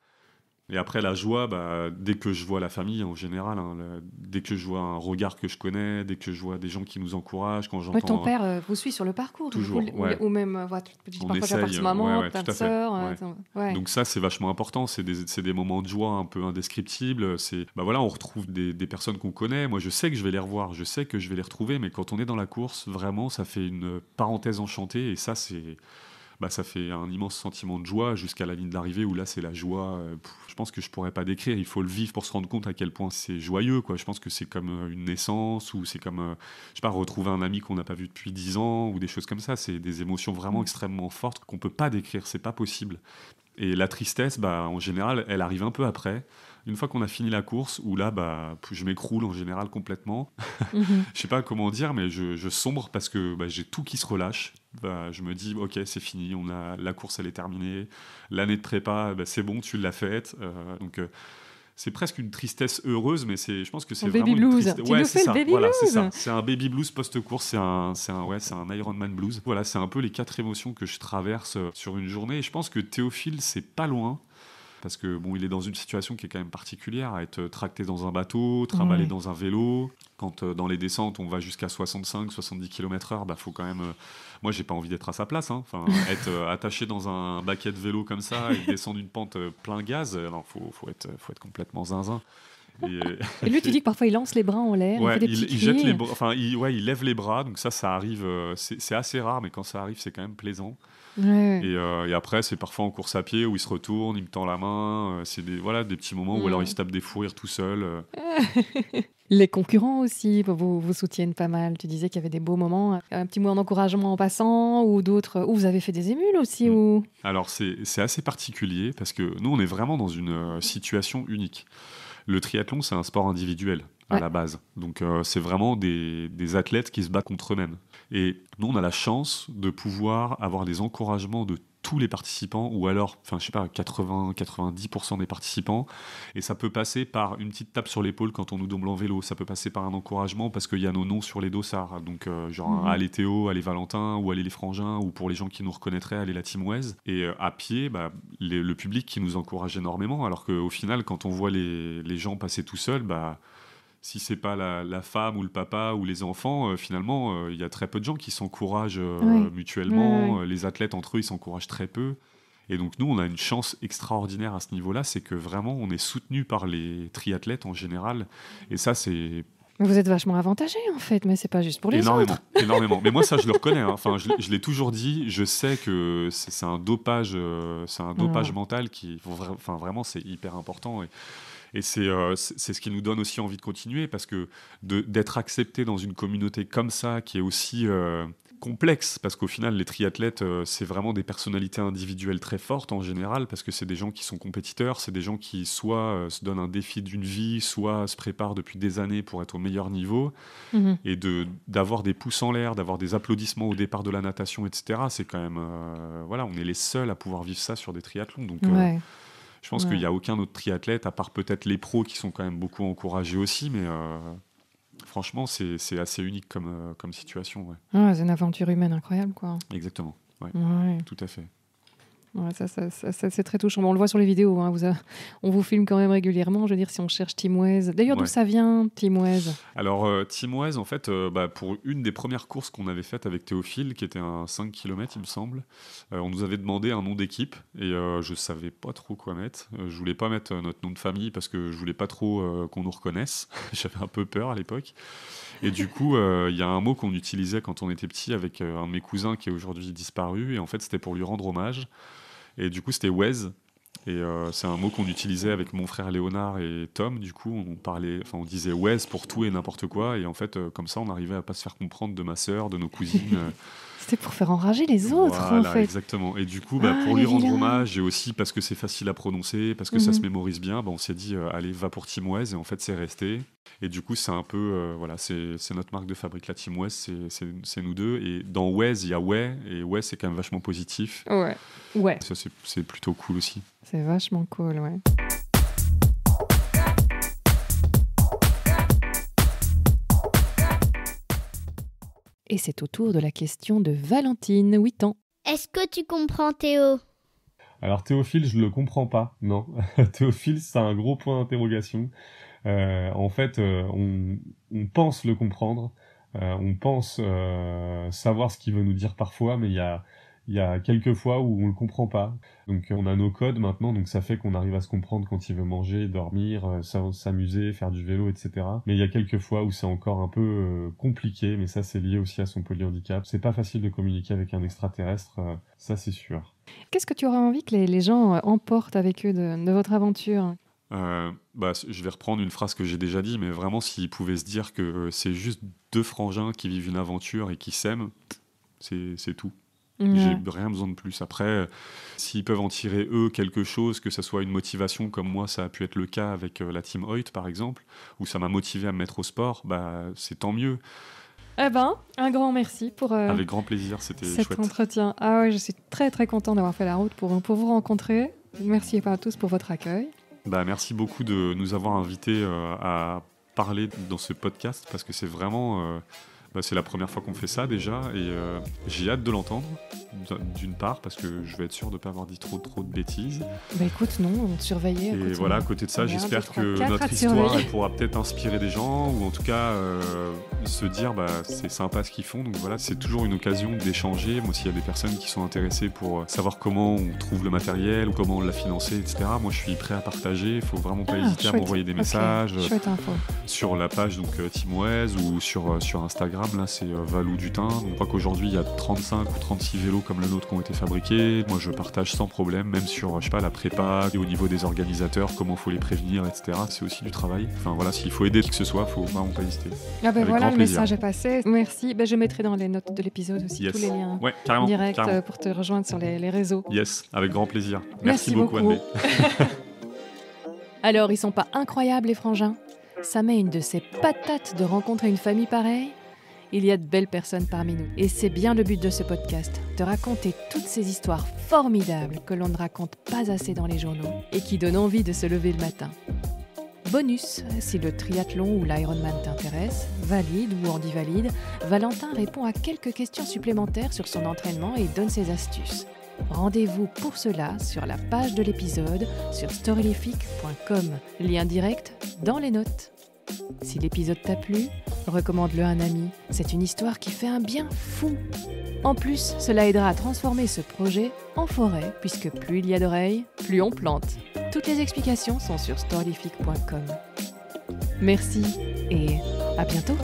Et après, la joie, bah, dès que je vois la famille en général, hein, dès que je vois un regard que je connais, dès que je vois des gens qui nous encouragent, quand j'entends. Mais ton père euh, vous suit sur le parcours, toujours. ou, même, euh, tu On maman, ouais, ta soeur. Euh, Donc, ça, c'est vachement important. C'est des, moments de joie un peu indescriptibles. C'est, bah voilà, on retrouve des, des, personnes qu'on connaît. Moi, je sais que je vais les revoir, je sais que je vais les retrouver, mais quand on est dans la course, vraiment, ça fait une parenthèse enchantée. Et ça, c'est, bah, ça fait un immense sentiment de joie jusqu'à la ligne d'arrivée où là c'est la joie. Euh, je pense que je pourrais pas décrire. Il faut le vivre pour se rendre compte à quel point c'est joyeux. Quoi. Je pense que c'est comme euh, une naissance ou c'est comme, euh, je sais pas, retrouver un ami qu'on n'a pas vu depuis 10 ans ou des choses comme ça. C'est des émotions vraiment mm. extrêmement fortes qu'on peut pas décrire. C'est pas possible. Et la tristesse, bah, en général, elle arrive un peu après. Une fois qu'on a fini la course, où là, bah, je m'écroule en général complètement. je ne mhm. je sais pas comment dire, mais je, sombre parce que bah, j'ai tout qui se relâche. Bah, je me dis, ok, c'est fini, on a, la course, elle est terminée. L'année de prépa, bah, c'est bon, tu l'as faite. Euh, donc. Euh, c'est presque une tristesse heureuse, mais je pense que c'est vraiment Une tristesse. ouais, c'est C'est un baby blues post-course, c'est un, ouais, c'est un Ironman blues. Voilà, c'est un peu les quatre émotions que je traverse euh, sur une journée. Et je pense que Théophile, c'est pas loin parce que bon, il est dans une situation qui est quand même particulière, à être tracté dans un bateau, trimballé dans un vélo. Quand euh, dans les descentes, on va jusqu'à 65-70 km/h, bah faut quand même. Euh, moi, j'ai pas envie d'être à sa place. Hein. Enfin, être euh, attaché dans un baquet de vélo comme ça et descendre une pente plein gaz, il faut, faut être, faut être complètement zinzin. Et, lui, tu dis que parfois il lance les bras en l'air, il, fait des il, jette les enfin, ouais, il lève les bras, donc ça, ça arrive. c'est assez rare, mais quand ça arrive, c'est quand même plaisant. Euh, et, après, c'est parfois en course à pied où il se retourne, il me tend la main. Euh, c'est des, voilà, des petits moments où alors mm. il se tape des fous tout seul. Euh. Les concurrents aussi vous, soutiennent pas mal. Tu disais qu'il y avait des beaux moments. Un petit mot d'encouragement en passant ou d'autres. Ou vous avez fait des émules aussi mm. ou... Alors c'est, assez particulier parce que nous, on est vraiment dans une situation unique. Le triathlon, c'est un sport individuel à la base. Donc c'est vraiment des, des, athlètes qui se battent contre eux-mêmes. Et nous, on a la chance de pouvoir avoir des encouragements de tous les participants, ou alors, enfin, je sais pas, 80-90% des participants. Et ça peut passer par une petite tape sur l'épaule quand on nous domble en vélo. Ça peut passer par un encouragement parce qu'il y a nos noms sur les dossards. Donc, euh, genre, mhm. allez Théo, allez Valentin, ou allez les Frangins, ou pour les gens qui nous reconnaîtraient, allez la Team Et euh, à pied, bah, le public qui nous encourage énormément. Alors qu'au final, quand on voit les, les gens passer tout seuls, bah, si c'est pas la, femme ou le papa ou les enfants, euh, finalement, euh, il y a très peu de gens qui s'encouragent euh, mutuellement. Les athlètes entre eux, ils s'encouragent très peu. Et donc nous, on a une chance extraordinaire à ce niveau-là, c'est que vraiment, on est soutenu par les triathlètes en général. Et ça, c'est vous êtes vachement avantagé en fait, mais c'est pas juste pour les énormément, autres. Énormément. Mais moi ça je le reconnais. Hein. Enfin, je, l'ai toujours dit. Je sais que c'est un dopage, c'est un dopage mental qui, enfin vraiment c'est hyper important. Et, et euh, c'est ce qui nous donne aussi envie de continuer parce que d'être accepté dans une communauté comme ça, qui est aussi euh, complexe parce qu'au final les triathlètes euh, c'est vraiment des personnalités individuelles très fortes en général parce que c'est des gens qui sont compétiteurs, c'est des gens qui soit se donnent un défi d'une vie, soit se préparent depuis des années pour être au meilleur niveau mhm. et de d'avoir des pouces en l'air, d'avoir des applaudissements au départ de la natation etc. C'est quand même voilà on est les seuls à pouvoir vivre ça sur des triathlons donc ouais. Je pense qu'il n'y a aucun autre triathlète, à part peut-être les pros qui sont quand même beaucoup encouragés aussi, mais euh, franchement, c'est assez unique comme, euh, comme situation. Ouais. c'est une aventure humaine incroyable, quoi. Exactement, ouais. tout à fait. Ouais, ça, ça, c'est très touchant. on le voit sur les vidéos. Hein, vous On vous filme quand même régulièrement. Je veux dire, si on cherche Timoise. D'ailleurs, d'où ça vient, Timoise Alors, euh, en fait, euh, bah, pour une des premières courses qu'on avait faites avec Théophile, qui était un 5 km, il me semble, euh, on nous avait demandé un nom d'équipe et euh, je savais pas trop quoi mettre. je voulais pas mettre notre nom de famille parce que je voulais pas trop qu'on nous reconnaisse. J'avais un peu peur à l'époque. Et du coup, il y a un mot qu'on utilisait quand on était petit avec un de mes cousins qui est aujourd'hui disparu. Et en fait, c'était pour lui rendre hommage. Et du coup, c'était Wes. Et euh, c'est un mot qu'on utilisait avec mon frère Léonard et Tom. Du coup, on parlait, enfin, on disait Wes pour tout et n'importe quoi. Et en fait, euh, comme ça, on arrivait à pas se faire comprendre de ma sœur, de nos cousines. Euh. C'était pour faire enrager les autres, en fait. Exactement. Et du coup, bah, ah, pour lui rendre hommage, et aussi parce que c'est facile à prononcer, parce que ça mhm. se mémorise bien, bon bah, on s'est dit, allez, va pour Tim Wes ». Et en fait, c'est resté. Et du coup, c'est un peu, euh, voilà, c'est notre marque de fabrique, la Team West, c'est nous deux. Et dans Wes, il y a Ouais, et Ouais, c'est quand même vachement positif. Ouais. ouais. Ça, c'est plutôt cool aussi. C'est vachement cool, ouais. Et c'est au tour de la question de Valentine, 8 ans. Est-ce que tu comprends Théo Alors Théophile, je le comprends pas, non. Théophile, c'est un gros point d'interrogation. Euh, en fait, euh, on, pense le comprendre, euh, on pense savoir ce qu'il veut nous dire parfois, mais il y a, quelques fois où on ne le comprend pas. Donc on a nos codes maintenant, donc ça fait qu'on arrive à se comprendre quand il veut manger, dormir, s'amuser, faire du vélo, etc. Mais il y a quelques fois où c'est encore un peu compliqué, mais ça c'est lié aussi à son polyhandicap. C'est pas facile de communiquer avec un extraterrestre, ça c'est sûr. Qu'est-ce que tu aurais envie que les, gens emportent avec eux de votre aventure euh, bah, je vais reprendre une phrase que j'ai déjà dit, mais vraiment, s'ils pouvaient se dire que euh, c'est juste deux frangins qui vivent une aventure et qui s'aiment, c'est tout. J'ai rien besoin de plus. Après, euh, s'ils peuvent en tirer eux quelque chose, que ce soit une motivation comme moi, ça a pu être le cas avec la team Hoyt par exemple, où ça m'a motivé à me mettre au sport, bah, c'est tant mieux. Eh ben, un grand merci pour. grand plaisir, c'était Cet entretien. Ah ouais, je suis très très content d'avoir fait la route pour, pour vous rencontrer. Merci à tous pour votre accueil. Bah, merci beaucoup de nous avoir invités euh, à parler dans ce podcast parce que c'est vraiment. Euh, bah, c'est la première fois qu'on fait ça déjà et euh, j'ai hâte de l'entendre d'une part, parce que je vais être sûr de ne pas avoir dit trop trop de bêtises. Bah écoute, non, on te surveillait. Et voilà, à côté de ça, j'espère que notre histoire pourra peut-être inspirer des gens, ou en tout cas euh, se dire, bah, c'est sympa ce qu'ils font. Donc voilà, c'est toujours une occasion d'échanger. Moi, s'il y a des personnes qui sont intéressées pour euh, savoir comment on trouve le matériel, ou comment on l'a financé, etc., moi, je suis prêt à partager. Il faut vraiment pas ah, hésiter à m'envoyer des messages euh, sur la page donc Timoise ou sur, sur Instagram. Là, c'est Valou Dutin. On voit qu'aujourd'hui, il y a 35 ou 36 vélos comme le nôtre qui ont été fabriqués. Moi, je partage sans problème, même sur, je sais pas, la prépa au niveau des organisateurs, comment faut les prévenir, etc. C'est aussi du travail. Enfin voilà, s'il faut aider qui que ce soit, faut vraiment pas hésiter. Ah ben voilà, le message est passé. Merci. Ben, je mettrai dans les notes de l'épisode aussi tous les liens ouais, carrément, euh, pour te rejoindre sur les, réseaux. Yes, avec grand plaisir. Merci, beaucoup beaucoup, beaucoup. Alors, ils sont pas incroyables les frangins Ça met une de ces patates de rencontrer une famille pareille il y a de belles personnes parmi nous. Et c'est bien le but de ce podcast, de raconter toutes ces histoires formidables que l'on ne raconte pas assez dans les journaux et qui donnent envie de se lever le matin. Bonus, si le triathlon ou l'Ironman t'intéresse, valide ou anti-valide, Valentin répond à quelques questions supplémentaires sur son entraînement et donne ses astuces. Rendez-vous pour cela sur la page de l'épisode sur storylific.com, lien direct dans les notes. Si l'épisode t'a plu, recommande-le à un ami. C'est une histoire qui fait un bien fou. En plus, cela aidera à transformer ce projet en forêt, puisque plus il y a d'oreilles, plus on plante. Toutes les explications sont sur storyfic.com. Merci et à bientôt